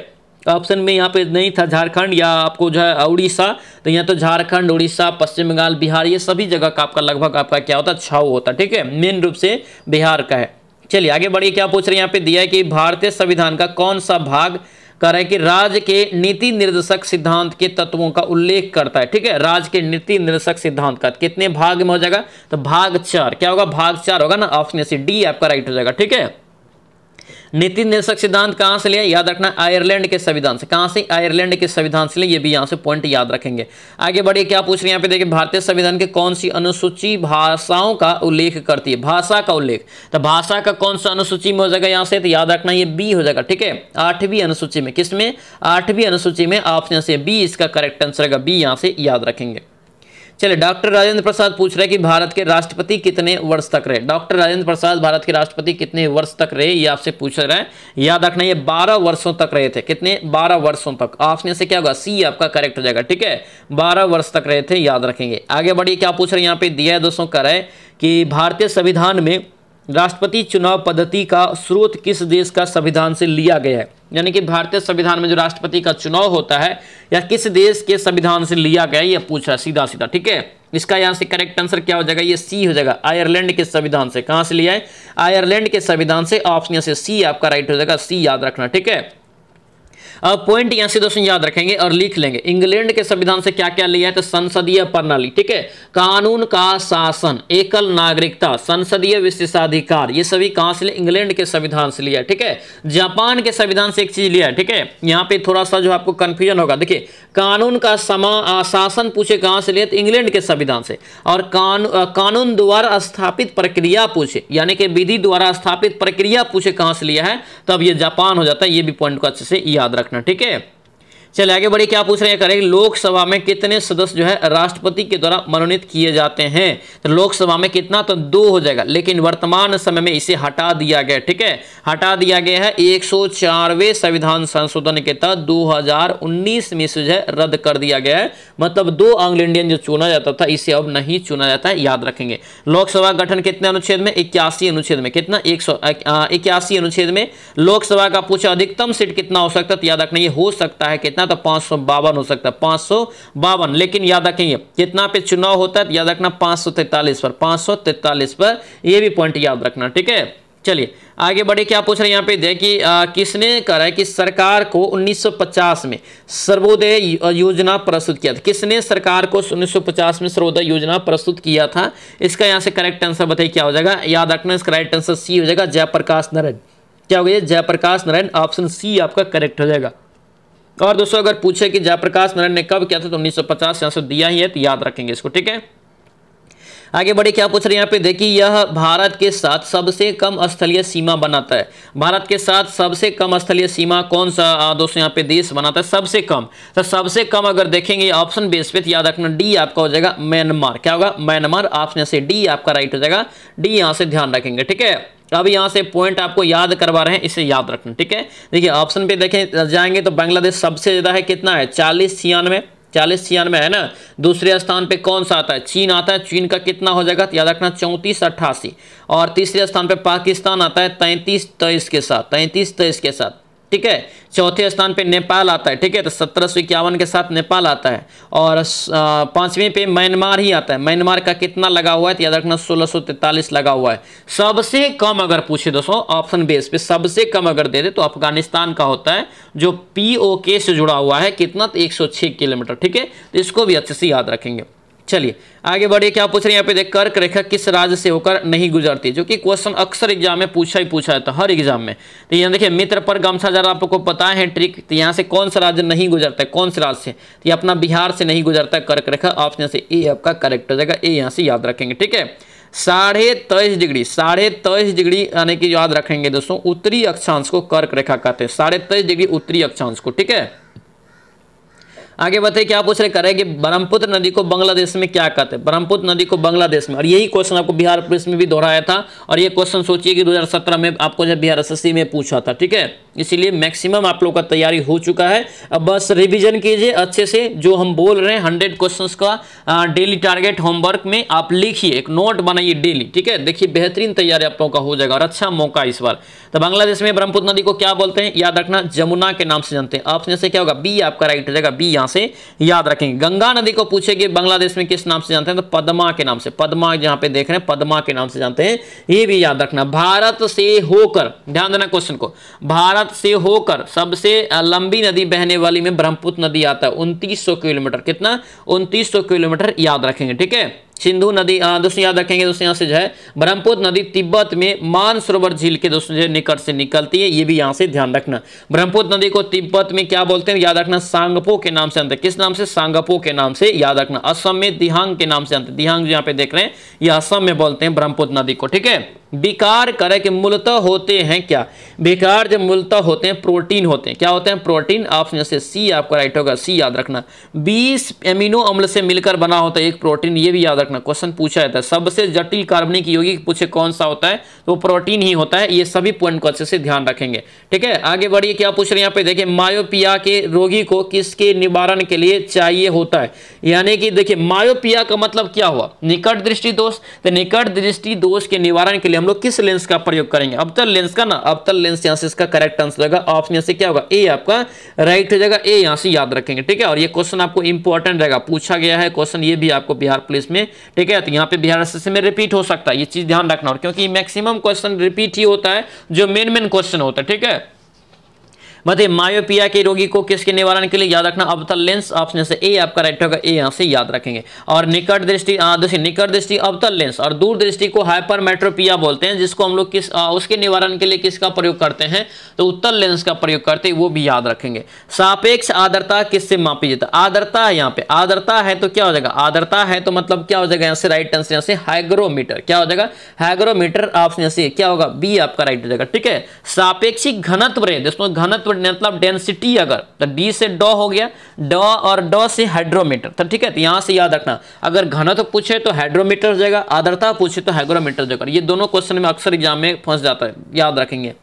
ऑप्शन में यहाँ पे नहीं था झारखंड या आपको जो है उड़ीसा तो यहाँ तो झारखंड उड़ीसा पश्चिम बंगाल बिहार ये सभी जगह का आपका लगभग आपका क्या होता है छाऊ होता है ठीक है मेन रूप से बिहार का है चलिए आगे बढ़िए क्या पूछ रहे हैं यहाँ पे दिया है कि भारतीय संविधान का कौन सा भाग कह रहा है कि राज्य के नीति निर्देशक सिद्धांत के तत्वों का उल्लेख करता है ठीक है राज्य के नीति निर्देशक सिद्धांत का कितने भाग में हो जाएगा तो भाग चार क्या होगा भाग चार होगा ना ऑप्शन सी डी आपका राइट हो जाएगा ठीक है नीति निर्देशक सिद्धांत कहां से लिया याद रखना आयरलैंड के संविधान से कहां से आयरलैंड के संविधान से लिया ये भी यहां से पॉइंट याद रखेंगे आगे बढ़िए क्या पूछ रहे हैं यहाँ पे देखिए भारतीय संविधान के कौन सी अनुसूची भाषाओं का उल्लेख करती है भाषा का उल्लेख तो भाषा का कौन सा अनुसूची में हो जाएगा यहाँ से तो याद रखना ये बी हो जाएगा ठीक है आठवीं अनुसूची में किसमें आठवीं अनुसूची में ऑप्शन से बी इसका करेक्ट आंसर होगा बी यहाँ से याद रखेंगे चलिए डॉक्टर राजेंद्र प्रसाद पूछ रहे हैं कि भारत के राष्ट्रपति कितने वर्ष तक रहे डॉक्टर राजेंद्र प्रसाद भारत के राष्ट्रपति कितने वर्ष तक रहे ये आपसे पूछ रहे हैं याद रखना ये 12 वर्षों तक रहे थे कितने 12 वर्षों तक ऑप्शन से क्या होगा सी आपका करेक्ट हो जाएगा ठीक है 12 वर्ष तक रहे थे याद रखेंगे आगे बढ़िए क्या पूछ रहे हैं यहाँ पे दिया है दोस्तों करें कि भारतीय संविधान में राष्ट्रपति चुनाव पद्धति का स्रोत किस देश का संविधान से लिया गया है यानी कि भारतीय संविधान में जो राष्ट्रपति का चुनाव होता है या किस देश के संविधान से लिया गया यह पूछ रहा है सीधा सीधा ठीक है इसका यहां से करेक्ट आंसर क्या हो जाएगा ये सी हो जाएगा आयरलैंड के संविधान से कहां से लिया है आयरलैंड के संविधान से ऑप्शन से सी आपका राइट हो जाएगा सी याद रखना ठीक है पॉइंट यहां से दोस्तों याद रखेंगे और लिख लेंगे इंग्लैंड के संविधान से क्या क्या लिया है तो संसदीय प्रणाली ठीक है कानून का शासन एकल नागरिकता संसदीय विशेषाधिकार ये सभी कहां से इंग्लैंड के संविधान से लिया ठीक है जापान के संविधान से एक चीज लिया ठीक है यहां पर थोड़ा सा जो आपको कंफ्यूजन होगा देखिए कानून का समा शासन पूछे कहां से लिया तो इंग्लैंड के संविधान से और कानून द्वारा स्थापित प्रक्रिया पूछे यानी कि विधि द्वारा स्थापित प्रक्रिया पूछे कहां से लिया है तो अब ये जापान हो जाता है ये भी पॉइंट को अच्छे से याद रख रखना ठीक है चले आगे बढ़े क्या पूछ रहे हैं करें लोकसभा में कितने सदस्य जो है राष्ट्रपति के द्वारा मनोनीत किए जाते हैं तो लोकसभा में कितना तो दो हो जाएगा लेकिन वर्तमान समय में इसे हटा दिया गया ठीक है हटा दिया गया है एक संविधान संशोधन के तहत दो में इसे जो है रद्द कर दिया गया है मतलब दो आंग्ल इंडियन जो चुना जाता था इसे अब नहीं चुना जाता है याद रखेंगे लोकसभा गठन कितने अनुच्छेद में इक्यासी अनुच्छेद में कितना एक सौ इक्यासी अनुच्छेद में लोकसभा का पूछा अधिकतम सीट कितना हो सकता है तो याद रखना ये हो सकता है कितना कितना था पांच सौ बावन हो सकता है पांच सौ बावन लेकिन याद रखेंगे कितना पे चुनाव होता है याद रखना पांच सौ तैतालीस पर पांच सौ तैतालीस पर यह भी पॉइंट याद रखना ठीक है चलिए आगे बढ़े क्या पूछ रहे हैं यहाँ पे देखिए कि, किसने करा है कि सरकार को 1950 में सर्वोदय योजना प्रस्तुत किया था किसने सरकार को 1950 में सर्वोदय योजना प्रस्तुत किया था इसका यहाँ से करेक्ट आंसर बताइए क्या हो जाएगा याद रखना इसका राइट आंसर सी हो जाएगा जयप्रकाश नारायण क्या हो गया जयप्रकाश नारायण ऑप्शन सी आपका करेक्ट हो जाएगा और दोस्तों अगर पूछे कि जयप्रकाश नारायण ने कब किया था तो 1950 आंसर दिया ही है तो याद रखेंगे इसको ठीक है आगे बढ़े क्या पूछ रहे हैं यहाँ पे देखिए यह भारत के साथ सबसे कम स्थलीय सीमा बनाता है भारत के साथ सबसे कम स्थलीय सीमा कौन सा दोस्तों यहाँ पे देश बनाता है सबसे कम तो सबसे कम अगर देखेंगे ऑप्शन बेस पे तो याद रखना डी आपका हो जाएगा म्यांमार क्या होगा म्यांमार ऑप्शन से डी आपका राइट हो जाएगा डी यहाँ से ध्यान रखेंगे ठीक है तो अभी यहाँ से पॉइंट आपको याद करवा रहे हैं इसे याद रखना ठीक है देखिए ऑप्शन पे देखें जाएंगे तो बांग्लादेश सबसे ज़्यादा है कितना है चालीस छियानवे चालीस छियानवे है ना दूसरे स्थान पे कौन सा आता है चीन आता है चीन का कितना हो जाएगा याद रखना चौंतीस अट्ठासी और तीसरे स्थान पे पाकिस्तान आता है तैंतीस तेईस के साथ तैंतीस तेईस के साथ ठीक है चौथे स्थान पे नेपाल आता है ठीक है तो सत्रह इक्यावन के साथ नेपाल आता है और पांचवें पे म्यांमार ही आता है म्यांमार का कितना लगा हुआ है तो याद रखना सोलह लगा हुआ है सबसे कम अगर पूछे दोस्तों ऑप्शन बेस पे सबसे कम अगर दे दे तो अफगानिस्तान का होता है जो पीओके से जुड़ा हुआ है कितना तो छह किलोमीटर ठीक है तो इसको भी अच्छे से याद रखेंगे चलिए आगे बढ़िए क्या पूछ रहे हैं यहाँ पे देख कर्क रेखा किस राज्य से होकर नहीं गुजरती जो कि क्वेश्चन अक्सर एग्जाम में पूछा ही पूछा जाता हर एग्जाम में तो यहाँ देखिए मित्र पर गमछा जरा आपको पता है ट्रिक तो यहाँ से कौन सा राज्य नहीं गुजरता है कौन से राज्य से तो ये अपना बिहार से नहीं गुजरता है कर्क रेखा ऑप्शन से ए आपका करेक्ट हो जाएगा ए यहाँ से याद रखेंगे ठीक है साढ़े तेईस डिग्री साढ़े तेईस डिग्री यानी कि याद रखेंगे दोस्तों उत्तरी अक्षांश को कर्क रेखा कहते हैं साढ़े तेईस डिग्री उत्तरी अक्षांश को ठीक है आगे बताइए क्या पूछ रहे करें कि ब्रह्मपुत्र नदी को बांग्लादेश में क्या कहते हैं ब्रह्मपुत्र नदी को बांग्लादेश में और यही क्वेश्चन आपको बिहार पुलिस में भी दोहराया था और ये क्वेश्चन सोचिए कि 2017 में आपको जब बिहार एस में पूछा था ठीक है इसीलिए मैक्सिमम आप लोग का तैयारी हो चुका है अब बस रिवीजन कीजिए अच्छे से जो हम बोल रहे हैं हंड्रेड क्वेश्चंस का डेली टारगेट होमवर्क में आप लिखिए एक नोट बनाइए डेली ठीक है देखिए बेहतरीन तैयारी आप लोगों का हो जाएगा और अच्छा मौका इस बार तो बांग्लादेश में ब्रह्मपुत्र नदी को क्या बोलते हैं याद रखना जमुना के नाम से जानते हैं ऑप्शन से क्या होगा बी आपका राइट हो जाएगा बी यहाँ से याद रखेंगे गंगा नदी को पूछेगी बांग्लादेश में किस नाम से जानते हैं तो पदमा के नाम से पदमा जहाँ पे देख रहे हैं पदमा के नाम से जानते हैं ये भी याद रखना भारत से होकर ध्यान देना क्वेश्चन को भारत गुजरात से होकर सबसे लंबी नदी बहने वाली में ब्रह्मपुत्र नदी आता है उनतीस किलोमीटर कितना उनतीस किलोमीटर याद रखेंगे ठीक है सिंधु नदी हाँ, दोस्तों याद रखेंगे दोस्तों यहाँ से जो है ब्रह्मपुत्र नदी तिब्बत में मानसरोवर झील के दोस्तों जो निकट से निकलती है ये भी यहाँ से ध्यान रखना ब्रह्मपुत्र नदी को तिब्बत में क्या बोलते हैं याद रखना सांगपो के नाम से अंत किस नाम से सांगपो के नाम से याद रखना असम में दिहांग के नाम से अंत दिहांग यहाँ पे देख रहे हैं ये असम में बोलते हैं ब्रह्मपुत्र नदी को ठीक है विकार करे के मूलत होते हैं क्या विकार जो मूलतः होते हैं प्रोटीन होते हैं क्या होते हैं प्रोटीन आप जैसे सी आपका राइट होगा सी याद रखना बीस एमिनो अम्ल से मिलकर बना होता है एक प्रोटीन ये भी याद रखना क्वेश्चन पूछा जाता है सबसे जटिल कार्बनिक यौगिक पूछे कौन सा होता है तो प्रोटीन ही होता है ये सभी पॉइंट को अच्छे से ध्यान रखेंगे ठीक है आगे बढ़िए क्या पूछ रहे हैं यहाँ पे देखिए मायोपिया के रोगी को किसके निवारण के लिए चाहिए होता है यानी कि देखिए मायोपिया का मतलब क्या हुआ निकट दृष्टि दोष तो निकट दृष्टि दोष के निवारण के लिए हम लोग किस लेंस का प्रयोग करेंगे अब तक लेंस का ना अब तक लेंस यहाँ से इसका करेक्ट आंसर होगा ऑप्शन से क्या होगा ए आपका राइट हो जाएगा ए यहाँ से याद रखेंगे ठीक है और ये क्वेश्चन आपको इंपॉर्टेंट रहेगा पूछा गया है क्वेश्चन ये भी आपको बिहार पुलिस में ठीक है तो यहाँ पे बिहार से में रिपीट हो सकता है ये चीज़ ध्यान रखना और क्योंकि मैक्सिमम क्वेश्चन रिपीट ही होता है जो मेन मेन क्वेश्चन होता है ठीक है बताइए मायोपिया के रोगी को किसके निवारण के लिए याद रखना अवतल लेंस ऑप्शन से ए आपका राइट होगा ए यहाँ से याद रखेंगे और निकट दृष्टि निकट दृष्टि अवतल लेंस और दूर दृष्टि को हाइपरमेट्रोपिया बोलते हैं जिसको हम लोग किस आ, उसके निवारण के लिए किसका प्रयोग करते हैं तो उत्तर लेंस का प्रयोग करते वो भी याद रखेंगे सापेक्ष आदरता किससे मापी जाता आदरता है यहाँ पे आदरता है तो क्या हो जाएगा आदरता है तो मतलब क्या हो जाएगा यहाँ से राइट आंसर यहाँ से हाइग्रोमीटर क्या हो जाएगा हाइग्रोमीटर ऑप्शन से क्या होगा बी आपका राइट हो जाएगा ठीक है सापेक्षिक घनत्व दोस्तों घनत्व मतलब डेंसिटी अगर तो डी से ड हो गया ड और ड से हाइड्रोमीटर तो ठीक है तो यहाँ से याद रखना अगर घनत्व तो पूछे तो हाइड्रोमीटर जाएगा आदरता पूछे तो हाइग्रोमीटर जाएगा ये दोनों क्वेश्चन में अक्सर एग्जाम में फंस जाता है याद रखेंगे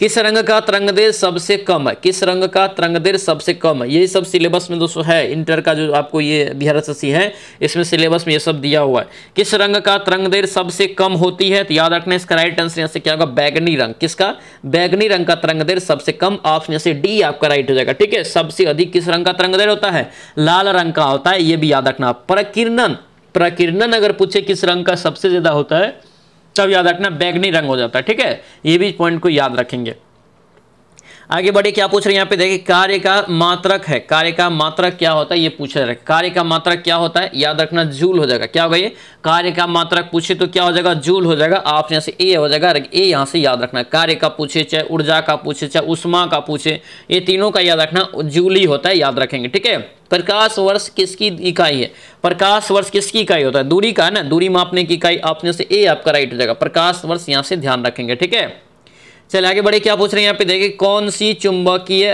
किस रंग का तरंगदेर सबसे कम है किस रंग का तरंगदेर सबसे कम है ये सब सिलेबस में दोस्तों है इंटर का जो आपको ये बीआरएससी है इसमें सिलेबस में ये सब दिया हुआ है किस रंग का तरंगदेर सबसे कम होती है तो याद रखना इसका राइट आंसर यहाँ से क्या होगा बैगनी रंग किसका बैगनी रंग का तरंगदेर सबसे कम ऑप्शन से डी आपका राइट हो जाएगा ठीक है सबसे अधिक किस रंग का तरंगदेर होता है लाल रंग का होता है ये भी याद रखना प्रकिरणन प्रकिरणन अगर पूछे किस रंग का सबसे ज्यादा होता है सब याद रखना बैगनी रंग हो जाता है ठीक है ये भी पॉइंट को याद रखेंगे आगे बढ़े क्या पूछ रहे हैं यहाँ पे देखिए कार्य का मात्रक है कार्य का मात्रक क्या होता है ये पूछ रहे कार्य का मात्रक क्या होता है याद रखना जूल हो जाएगा क्या होगा ये कार्य का मात्रक पूछे तो क्या हो जाएगा जूल हो जाएगा आप यहाँ से ए हो जाएगा ए यहाँ से याद रखना कार्य का पूछे चाहे ऊर्जा का पूछे चाहे उष्मा का पूछे ये तीनों का याद रखना ही होता है याद रखेंगे ठीक है प्रकाश वर्ष किसकी इकाई है प्रकाश वर्ष किसकी इकाई होता है दूरी का है ना दूरी मापने की इकाई आपने से ए आपका राइट हो जाएगा प्रकाश वर्ष यहाँ से ध्यान रखेंगे ठीक है चले आगे बढ़े क्या पूछ रहे हैं यहाँ पे देखिए कौन सी चुंबकीय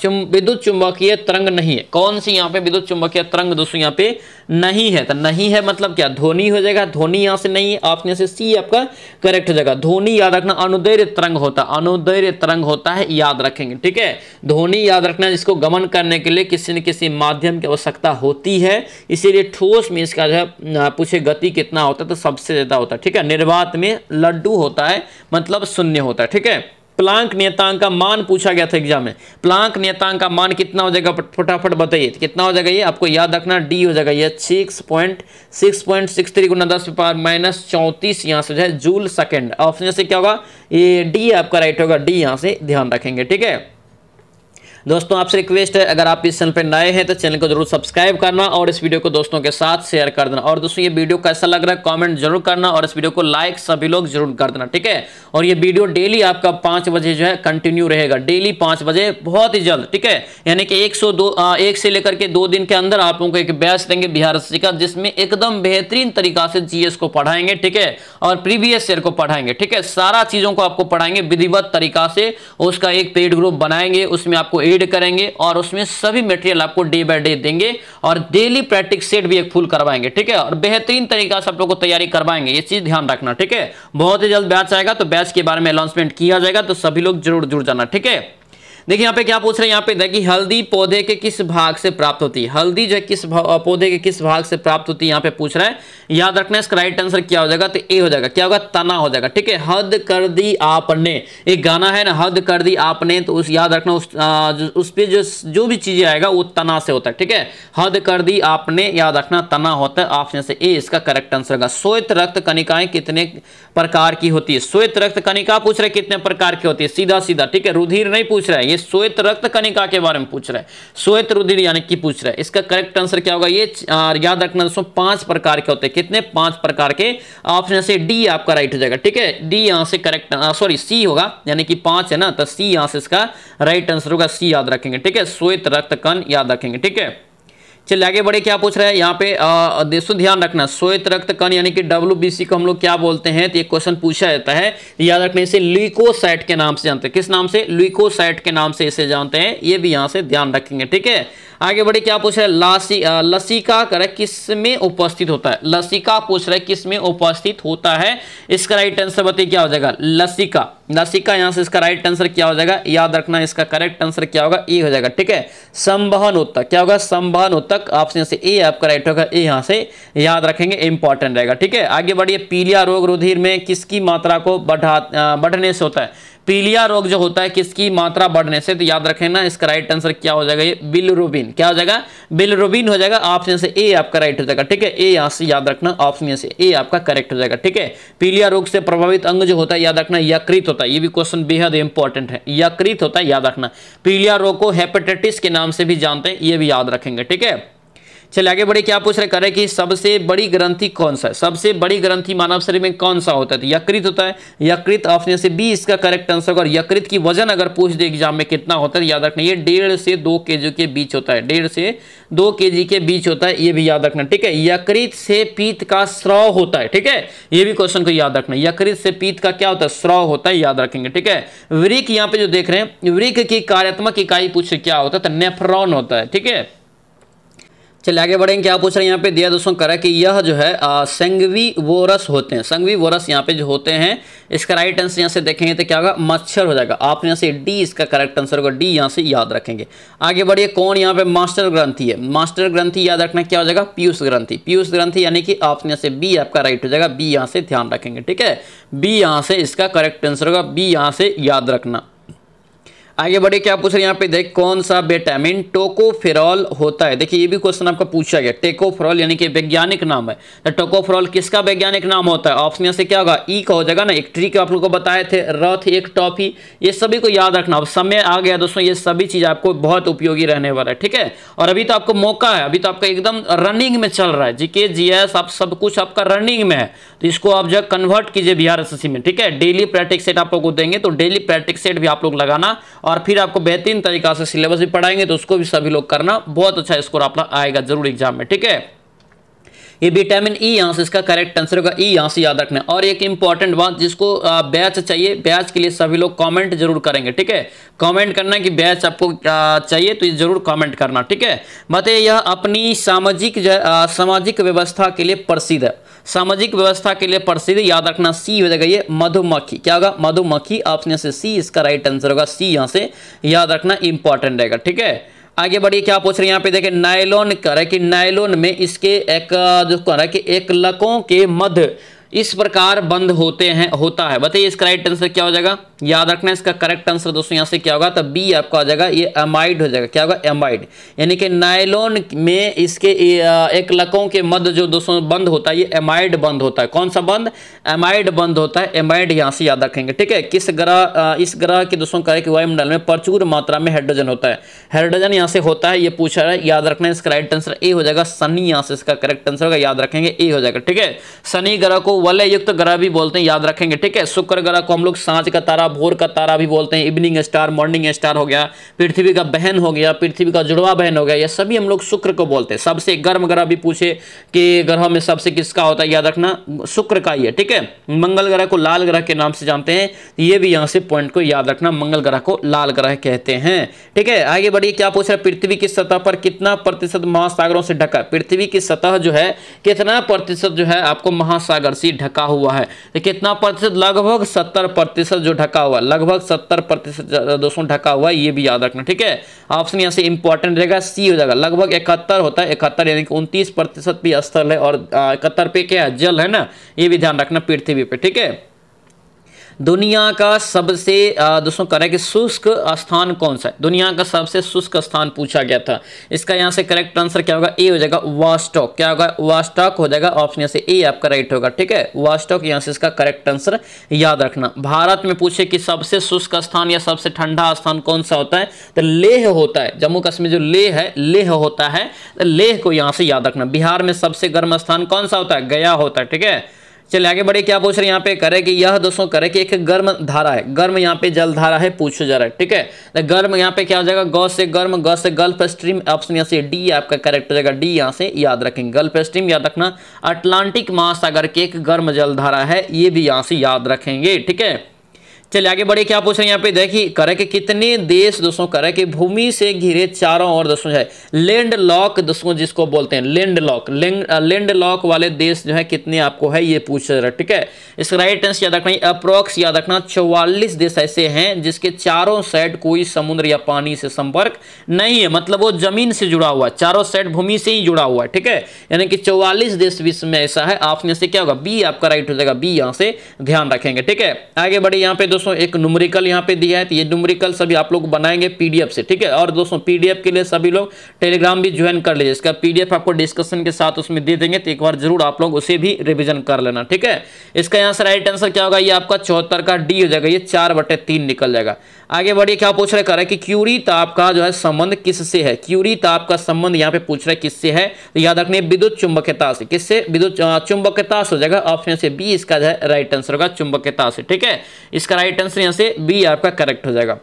चुम विद्युत चुंबकीय तरंग नहीं है कौन सी यहाँ पे विद्युत चुंबकीय तरंग दोस्तों यहाँ पे नहीं है तो नहीं है मतलब क्या ध्वनि हो जाएगा ध्वनि यहाँ से नहीं है ऑप्शन से सी आपका करेक्ट हो जाएगा ध्वनि याद रखना अनुदैर्य तरंग होता है अनुदैर्य तरंग होता है याद रखेंगे ठीक है ध्वनि याद रखना जिसको गमन करने के लिए किसी न किसी माध्यम की आवश्यकता होती है इसीलिए ठोस में इसका जो है पूछे गति कितना होता है तो सबसे ज़्यादा होता है ठीक है निर्वात में लड्डू होता है मतलब शून्य होता है ठीक है प्लांक नेतांक का मान पूछा गया था एग्जाम में प्लांक नियतांक का मान कितना हो जाएगा फटाफट बताइए कितना हो जाएगा ये आपको याद रखना डी हो जाएगा ये six point six point six three गुना दस पावर माइनस चौंतीस यहाँ से जो है जूल सेकेंड ऑप्शन से क्या होगा ये डी आपका राइट होगा डी यहाँ से ध्यान रखेंगे ठीक है दोस्तों आपसे रिक्वेस्ट है अगर आप इस चैनल पर नए हैं तो चैनल को जरूर सब्सक्राइब करना और इस वीडियो को दोस्तों के साथ शेयर कर देना और दोस्तों ये वीडियो कैसा लग रहा है कॉमेंट जरूर करना और इस वीडियो को लाइक सभी लोग जरूर कर देना ठीक है और ये वीडियो डेली आपका पाँच बजे जो है कंटिन्यू रहेगा डेली पाँच बजे बहुत ही जल्द ठीक है यानी कि एक सौ दो एक से लेकर के दो दिन के अंदर आप लोगों को एक बैच देंगे बिहार का जिसमें एकदम बेहतरीन तरीका से जीएस को पढ़ाएंगे ठीक है और प्रीवियस ईयर को पढ़ाएंगे ठीक है सारा चीजों को आपको पढ़ाएंगे विधिवत तरीका से उसका एक पेड ग्रुप बनाएंगे उसमें आपको रीड करेंगे और उसमें सभी मटेरियल आपको डे बाय डे देंगे और डेली प्रैक्टिस सेट भी एक फुल करवाएंगे ठीक है और बेहतरीन तरीका से आप लोग को तैयारी करवाएंगे ये चीज ध्यान रखना ठीक है बहुत ही जल्द बैच आएगा तो बैच के बारे में अनाउंसमेंट किया जाएगा तो सभी लोग जरूर जुड़ जाना ठीक है देखिए यहाँ पे क्या पूछ रहे हैं यहाँ पे देखिए हल्दी पौधे के किस भाग से प्राप्त होती है हल्दी जो किस पौधे के किस भाग से प्राप्त होती है यहाँ पे पूछ रहा है याद रखना इसका राइट आंसर क्या हो जाएगा तो ए हो जाएगा क्या होगा तना हो जाएगा ठीक है हद कर दी आपने एक गाना है ना हद कर दी आपने तो उस याद रखना उस जो, उस पर जो जो भी चीजें आएगा वो तना से होता है ठीक है हद कर दी आपने याद रखना तना होता है ऑप्शन से ए इसका करेक्ट आंसर होगा श्वेत रक्त कनिकाएं कितने प्रकार की होती है श्वेत रक्त कनिका पूछ रहे कितने प्रकार की होती है सीधा सीधा ठीक है रुधिर नहीं पूछ रहा है ये श्वेत रक्त कणिका के बारे में पूछ रहा है श्वेत रुधिर यानी कि पूछ रहा है इसका करेक्ट आंसर क्या होगा ये याद रखना दोस्तों पांच प्रकार के होते हैं कितने पांच प्रकार के ऑप्शन से डी आपका राइट हो जाएगा ठीक है डी यहां से करेक्ट सॉरी सी होगा यानी कि पांच है ना तो सी यहां से इसका राइट आंसर होगा सी याद रखेंगे ठीक है श्वेत रक्त कण याद रखेंगे ठीक है चलिए आगे बढ़े क्या पूछ रहा है यहाँ पे देशों ध्यान रखना श्वेत रक्त कण यानी कि डब्ल्यू को हम लोग क्या बोलते हैं तो ये क्वेश्चन पूछा जाता है याद रखने से लुकोसाइट के नाम से जानते हैं किस नाम से लुकोसाइट के नाम से इसे जानते हैं ये भी यहाँ से ध्यान रखेंगे ठीक है आगे बढ़े क्या पूछ रहे हैं लासी लसिका कर किस में उपस्थित होता है लसिका पूछ रहे किस में उपस्थित होता है इसका राइट आंसर बताइए क्या हो जाएगा लसिका लसिका यहां से इसका राइट आंसर क्या हो जाएगा याद रखना इसका करेक्ट आंसर क्या होगा ए हो जाएगा ठीक है संवहन उत्तक क्या होगा संवहन उत्तक आपसे से ए आपका राइट होगा ए यहां से याद रखेंगे इंपॉर्टेंट रहेगा ठीक है आगे बढ़िए पीलिया रोग रुधिर में किसकी मात्रा को बढ़ा बढ़ने से होता है पीलिया रोग जो होता है किसकी मात्रा बढ़ने से तो याद रखें ना इसका राइट आंसर क्या हो जाएगा ये बिलरुबिन क्या हो जाएगा बिलरुबिन हो जाएगा ऑप्शन से ए आपका राइट हो जाएगा ठीक है ए यहां से याद रखना ऑप्शन से ए आपका करेक्ट हो जाएगा ठीक है पीलिया रोग से प्रभावित अंग जो होता है याद रखना यकृत होता है ये भी क्वेश्चन बेहद इंपॉर्टेंट है यकृत होता है याद रखना पीलिया रोग को हेपेटाइटिस के नाम से भी जानते हैं ये भी याद रखेंगे ठीक है चलिए आगे बढ़े क्या पूछ रहे कर रहे कि सबसे बड़ी ग्रंथि कौन सा है सबसे बड़ी ग्रंथि मानव शरीर में कौन सा होता है तो यकृत होता है यकृत ऑप्शन से बी इसका करेक्ट आंसर होगा यकृत की वजन अगर पूछ दे एग्जाम में कितना होता है याद रखना ये डेढ़ से दो के के बीच होता है डेढ़ से दो के के बीच होता है ये भी याद रखना ठीक है यकृत से पीत का स्रव होता है ठीक है ये भी क्वेश्चन को याद रखना यकृत से पीत का क्या होता है स्रव होता है याद रखेंगे ठीक है वृक यहाँ पे जो देख रहे हैं वृक की कार्यात्मक इकाई पूछ क्या होता है तो नेफ्रॉन होता है ठीक है चलिए आगे बढ़ेंगे क्या पूछ रहे हैं यहाँ पे दिया दोस्तों करा कि यह जो है संगवी वोरस होते हैं संगवी वोरस यहाँ पे जो होते हैं इसका राइट आंसर यहाँ से देखेंगे तो क्या होगा मच्छर हो जाएगा आप यहाँ से डी इसका करेक्ट आंसर होगा डी यहाँ से याद रखेंगे आगे बढ़िए कौन यहाँ पे मास्टर ग्रंथी है मास्टर ग्रंथी याद रखना क्या हो जाएगा पीयूष ग्रंथी पीयूष ग्रंथी यानी कि आप यहाँ से बी आपका राइट हो जाएगा बी यहाँ से ध्यान रखेंगे ठीक है बी यहाँ से इसका करेक्ट आंसर होगा बी यहाँ से याद रखना आगे बढ़े क्या पूछ रहे हैं यहाँ पे देख कौन सा विटामिन टोकोफेरॉल होता है देखिए ये भी क्वेश्चन आपका पूछा गया टेकोफेरॉल यानी कि वैज्ञानिक नाम है तो टोकोफेरॉल किसका वैज्ञानिक नाम होता है ऑप्शन यहाँ से क्या होगा ई e का हो जाएगा ना एक ट्री का आप लोग को बताए थे रथ एक टॉफी ये सभी को याद रखना अब समय आ गया दोस्तों ये सभी चीज आपको बहुत उपयोगी रहने वाला है ठीक है और अभी तो आपको मौका है अभी तो आपका एकदम रनिंग में चल रहा है जीके जीएस आप सब कुछ आपका रनिंग में है तो इसको आप जो कन्वर्ट कीजिए बिहार एस में ठीक है डेली प्रैक्टिक सेट आप लोग को देंगे तो डेली प्रैक्टिक सेट भी आप लोग लगाना और फिर आपको बेहतरीन तरीका से सिलेबस भी पढ़ाएंगे तो उसको भी सभी लोग करना बहुत अच्छा स्कोर अपना आएगा जरूर एग्जाम में ठीक है ये विटामिन ई e यहाँ से इसका करेक्ट आंसर होगा ई e यहाँ से याद रखना और एक इंपॉर्टेंट बात जिसको बैच चाहिए बैच के लिए सभी लोग कमेंट जरूर करेंगे ठीक है कमेंट करना कि बैच आपको चाहिए तो ये जरूर कमेंट करना ठीक है बताइए यह अपनी सामाजिक सामाजिक व्यवस्था के लिए प्रसिद्ध है सामाजिक व्यवस्था के लिए प्रसिद्ध याद रखना सी हो जाएगा ये मधुमक्खी क्या होगा मधुमक्खी ऑप्शन से सी इसका राइट आंसर होगा सी यहाँ से याद रखना इंपॉर्टेंट रहेगा ठीक है आगे बढ़िए क्या पूछ रहे हैं यहाँ पे देखें नायलोन कह रहा है कि नायलोन में इसके एक जो कह रहा है कि एक लकों के मध्य इस प्रकार बंद होते हैं होता है बताइए इसका राइट आंसर क्या हो जाएगा याद रखना इसका करेक्ट आंसर दोस्तों यहां से क्या होगा तो बी आपका आ जाएगा ये एमाइड हो जाएगा क्या होगा एमाइड यानी कि नायलोन में इसके एक लकों के मध्य जो दोस्तों बंद होता है ये एमाइड बंद होता है कौन सा बंद एमाइड बंद होता है एमाइड यहां से याद रखेंगे ठीक है किस ग्रह इस ग्रह के दोस्तों कहे कि वायुमंडल में प्रचुर मात्रा में हाइड्रोजन होता है हाइड्रोजन यहां से होता है ये पूछा है याद रखना इसका राइट आंसर ए हो जाएगा सनी यहां से इसका करेक्ट आंसर होगा याद रखेंगे ए हो जाएगा ठीक है सनी ग्रह को वलय युक्त ग्रह भी बोलते हैं याद रखेंगे ठीक है शुक्र ग्रह को हम लोग सांझ का तारा भोर का तारा भी बोलते हैं इवनिंग स्टार मॉर्निंग स्टार हो गया पृथ्वी का बहन हो गया पृथ्वी का जुड़वा बहन हो गया यह सभी हम लोग शुक्र को बोलते हैं सबसे गर्म ग्रह भी पूछे कि ग्रह में सबसे किसका होता है याद रखना शुक्र का ही है ठीक है मंगल ग्रह को लाल ग्रह के नाम से जानते हैं ये भी यहाँ से पॉइंट को याद रखना मंगल ग्रह को लाल ग्रह कहते हैं ठीक है आगे बढ़िए क्या पूछ रहे है पृथ्वी की सतह पर कितना प्रतिशत महासागरों से ढका पृथ्वी की सतह जो है कितना प्रतिशत जो है आपको महासागर से भी ढका हुआ है तो कितना प्रतिशत लगभग सत्तर प्रतिशत जो ढका हुआ लगभग सत्तर प्रतिशत दोस्तों ढका हुआ है ये भी याद रखना ठीक है ऑप्शन यहाँ से इंपॉर्टेंट रहेगा सी हो जाएगा लगभग इकहत्तर होता है इकहत्तर यानी कि उनतीस प्रतिशत भी स्थल है और इकहत्तर पे क्या है जल है ना ये भी ध्यान रखना पृथ्वी पर ठीक है दुनिया का सबसे दोस्तों कि शुष्क स्थान कौन सा है दुनिया का सबसे शुष्क स्थान पूछा गया था इसका यहाँ से करेक्ट आंसर क्या होगा ए हो जाएगा वास्टॉक क्या होगा वास्टॉक हो जाएगा ऑप्शन यहाँ से ए आपका राइट होगा ठीक है वास्टॉक यहाँ से इसका करेक्ट आंसर याद रखना भारत में पूछे कि सबसे शुष्क स्थान या सबसे ठंडा स्थान कौन सा होता है तो लेह होता है जम्मू कश्मीर जो लेह है लेह होता है तो लेह को यहाँ से याद रखना बिहार में सबसे गर्म स्थान कौन सा होता है गया होता है ठीक है चलिए आगे बढ़े क्या पूछ रहे हैं यहाँ पे करे कि यह दोस्तों करे कि एक गर्म धारा है गर्म यहाँ पे जल धारा है पूछो जा रहा है ठीक है तो गर्म यहाँ पे क्या हो जाएगा गौ से गर्म गौ से गल्फ स्ट्रीम ऑप्शन यहाँ से डी आपका करेक्ट हो जाएगा डी यहाँ से याद रखेंगे गल्फ स्ट्रीम याद रखना अटलांटिक महासागर की एक गर्म जल धारा है ये भी यहाँ से याद रखेंगे ठीक है चलिए आगे बढ़े क्या पूछ रहे हैं यहाँ पे देखिए करे के कितने देश दोस्तों करे के भूमि से घिरे चारों ओर दोस्तों है लैंड लॉक दोस्तों जिसको बोलते हैं लैंड लॉक लैंड लॉक वाले देश जो है कितने आपको है ये पूछ रहे ठीक है इसका राइट आंसर याद रखना अप्रोक्स याद रखना चौवालीस देश ऐसे हैं जिसके चारों साइड कोई समुद्र या पानी से संपर्क नहीं है मतलब वो जमीन से जुड़ा हुआ है चारों साइड भूमि से ही जुड़ा हुआ है ठीक है यानी कि चौवालीस देश विश्व में ऐसा है आपने से क्या होगा बी आपका राइट हो जाएगा बी यहाँ से ध्यान रखेंगे ठीक है आगे बढ़े यहाँ पे दोस्तों दोस्तों एक नुमरिकल यहाँ पे दिया है तो ये नुमरिकल सभी आप लोग बनाएंगे पीडीएफ से ठीक है और दोस्तों पीडीएफ के लिए सभी लोग टेलीग्राम भी ज्वाइन कर लीजिए इसका पीडीएफ आपको डिस्कशन के साथ उसमें दे देंगे तो एक बार जरूर आप लोग उसे भी रिविजन कर लेना ठीक है इसका यहाँ से राइट आंसर क्या होगा ये आपका चौहत्तर का डी हो जाएगा ये चार बटे निकल जाएगा आगे बढ़िए क्या पूछ रहे कर रहा है कि क्यूरी ताप का जो है संबंध किससे है क्यूरी ताप का संबंध यहाँ पे पूछ रहे है किससे है तो याद रखने विद्युत चुंबकता से किससे विद्युत चुंबकता से हो जाएगा ऑप्शन से बी इसका जो है राइट आंसर होगा चुंबकता से ठीक है इसका राइट आंसर यहाँ से बी आपका करेक्ट हो जाएगा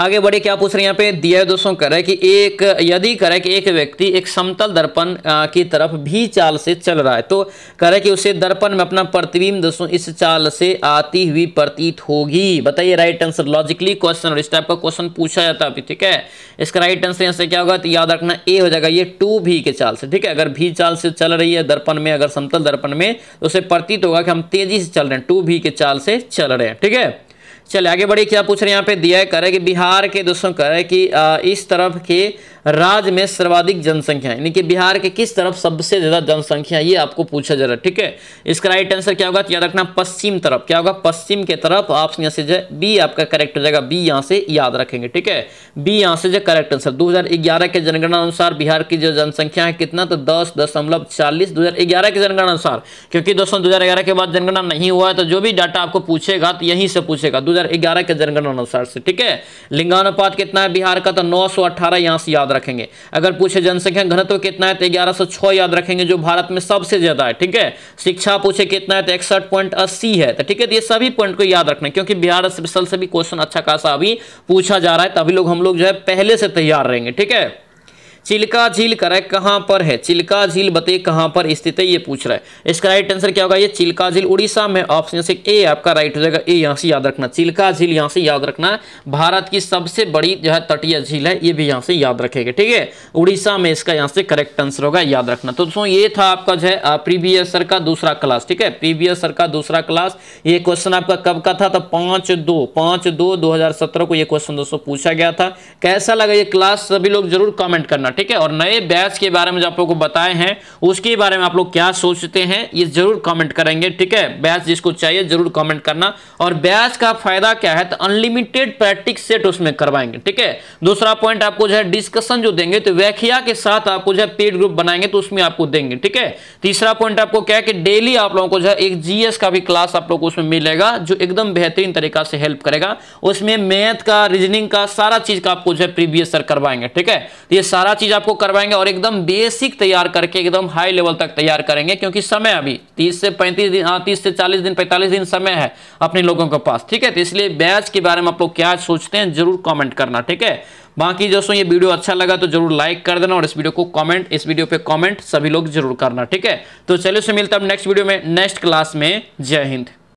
आगे बढ़े क्या पूछ रहे हैं यहाँ पे दिया है दोस्तों करे कि एक यदि करे कि एक व्यक्ति एक समतल दर्पण की तरफ भी चाल से चल रहा है तो करे कि उसे दर्पण में अपना प्रतिबिंब दोस्तों इस चाल से आती हुई प्रतीत होगी बताइए राइट आंसर लॉजिकली क्वेश्चन और इस टाइप का क्वेश्चन पूछा जाता है अभी ठीक है इसका राइट आंसर यहाँ से क्या होगा तो याद रखना ए हो जाएगा ये टू भी के चाल से ठीक है अगर भी चाल से चल रही है दर्पण में अगर समतल दर्पण में तो उसे प्रतीत होगा कि हम तेजी से चल रहे हैं टू भी के चाल से चल रहे हैं ठीक है चले आगे बढ़िए क्या पूछ रहे हैं यहाँ पे दिया है कह रहे कि बिहार के दोस्तों कर रहे कि इस तरफ के राज्य में सर्वाधिक जनसंख्या यानी कि बिहार के किस तरफ सबसे ज़्यादा जनसंख्या ये आपको पूछा जा रहा है ठीक है इसका राइट आंसर क्या होगा तो याद रखना पश्चिम तरफ क्या होगा पश्चिम के तरफ ऑप्शन यहाँ से जो बी आपका करेक्ट हो जाएगा बी यहाँ से याद रखेंगे ठीक है बी यहाँ से जो करेक्ट आंसर दो के जनगणना अनुसार बिहार की जो जनसंख्या है कितना तो दस दशमलव चालीस दो जनगणना अनुसार क्योंकि दोस्तों दो के बाद जनगणना नहीं हुआ है तो जो भी डाटा आपको पूछेगा तो यहीं से पूछेगा दो 2011 के जनगणना अनुसार से ठीक है लिंगानुपात कितना है बिहार का तो 918 यहां से याद रखेंगे अगर पूछे जनसंख्या घनत्व कितना है तो 1106 याद रखेंगे जो भारत में सबसे ज्यादा है ठीक है शिक्षा पूछे कितना है तो इकसठ है तो ठीक है तो ये सभी पॉइंट को याद रखना क्योंकि बिहार स्पेशल से भी क्वेश्चन अच्छा खासा अभी पूछा जा रहा है तभी लोग हम लोग जो है पहले से तैयार रहेंगे ठीक है चिल्का झील करेक्ट कहाँ पर है चिल्का झील बते कहाँ पर स्थित है ये पूछ रहा है इसका राइट आंसर क्या होगा ये चिल्का झील उड़ीसा में ऑप्शन से ए आपका राइट हो जाएगा ए यहाँ से याद रखना चिल्का झील यहाँ से याद रखना भारत की सबसे बड़ी जो है तटीय झील है ये भी यहाँ से याद रखेगा ठीक है उड़ीसा में इसका यहाँ से करेक्ट आंसर होगा याद रखना तो दोस्तों ये था आपका जो है प्रीवियस सर का दूसरा क्लास ठीक है प्रीवियस सर का दूसरा क्लास ये क्वेश्चन आपका कब का था तो पाँच दो पाँच दो दो को ये क्वेश्चन दोस्तों पूछा गया था कैसा लगा ये क्लास सभी लोग जरूर कॉमेंट करना करना ठीक है और नए बैच के बारे में जो आप लोग को बताए हैं उसके बारे में आप लोग क्या सोचते हैं ये जरूर कमेंट करेंगे ठीक है बैच जिसको चाहिए जरूर कमेंट करना और बैच का फायदा क्या है तो अनलिमिटेड प्रैक्टिस सेट उसमें करवाएंगे ठीक है दूसरा पॉइंट आपको जो है डिस्कशन जो देंगे तो व्याख्या के साथ आपको जो है पेड ग्रुप बनाएंगे तो उसमें आपको देंगे ठीक है तीसरा पॉइंट आपको क्या है कि डेली आप लोगों को जो है एक जीएस का भी क्लास आप लोग को उसमें मिलेगा जो एकदम बेहतरीन तरीका से हेल्प करेगा उसमें मैथ का रीजनिंग का सारा चीज का आपको जो है प्रीवियस सर करवाएंगे ठीक है तो ये सारा चीज आपको करवाएंगे और एकदम बेसिक तैयार करके एकदम हाई लेवल तक तैयार करेंगे क्योंकि समय अभी 30 से 35 दिन हाँ तीस से 40 दिन 45 दिन समय है अपने लोगों के पास ठीक है तो इसलिए बैच के बारे में आप लोग क्या सोचते हैं जरूर कॉमेंट करना ठीक है बाकी दोस्तों ये वीडियो अच्छा लगा तो जरूर लाइक कर देना और इस वीडियो को कमेंट इस वीडियो पे कमेंट सभी लोग जरूर करना ठीक है तो चलिए से मिलता है नेक्स्ट वीडियो में नेक्स्ट क्लास में जय हिंद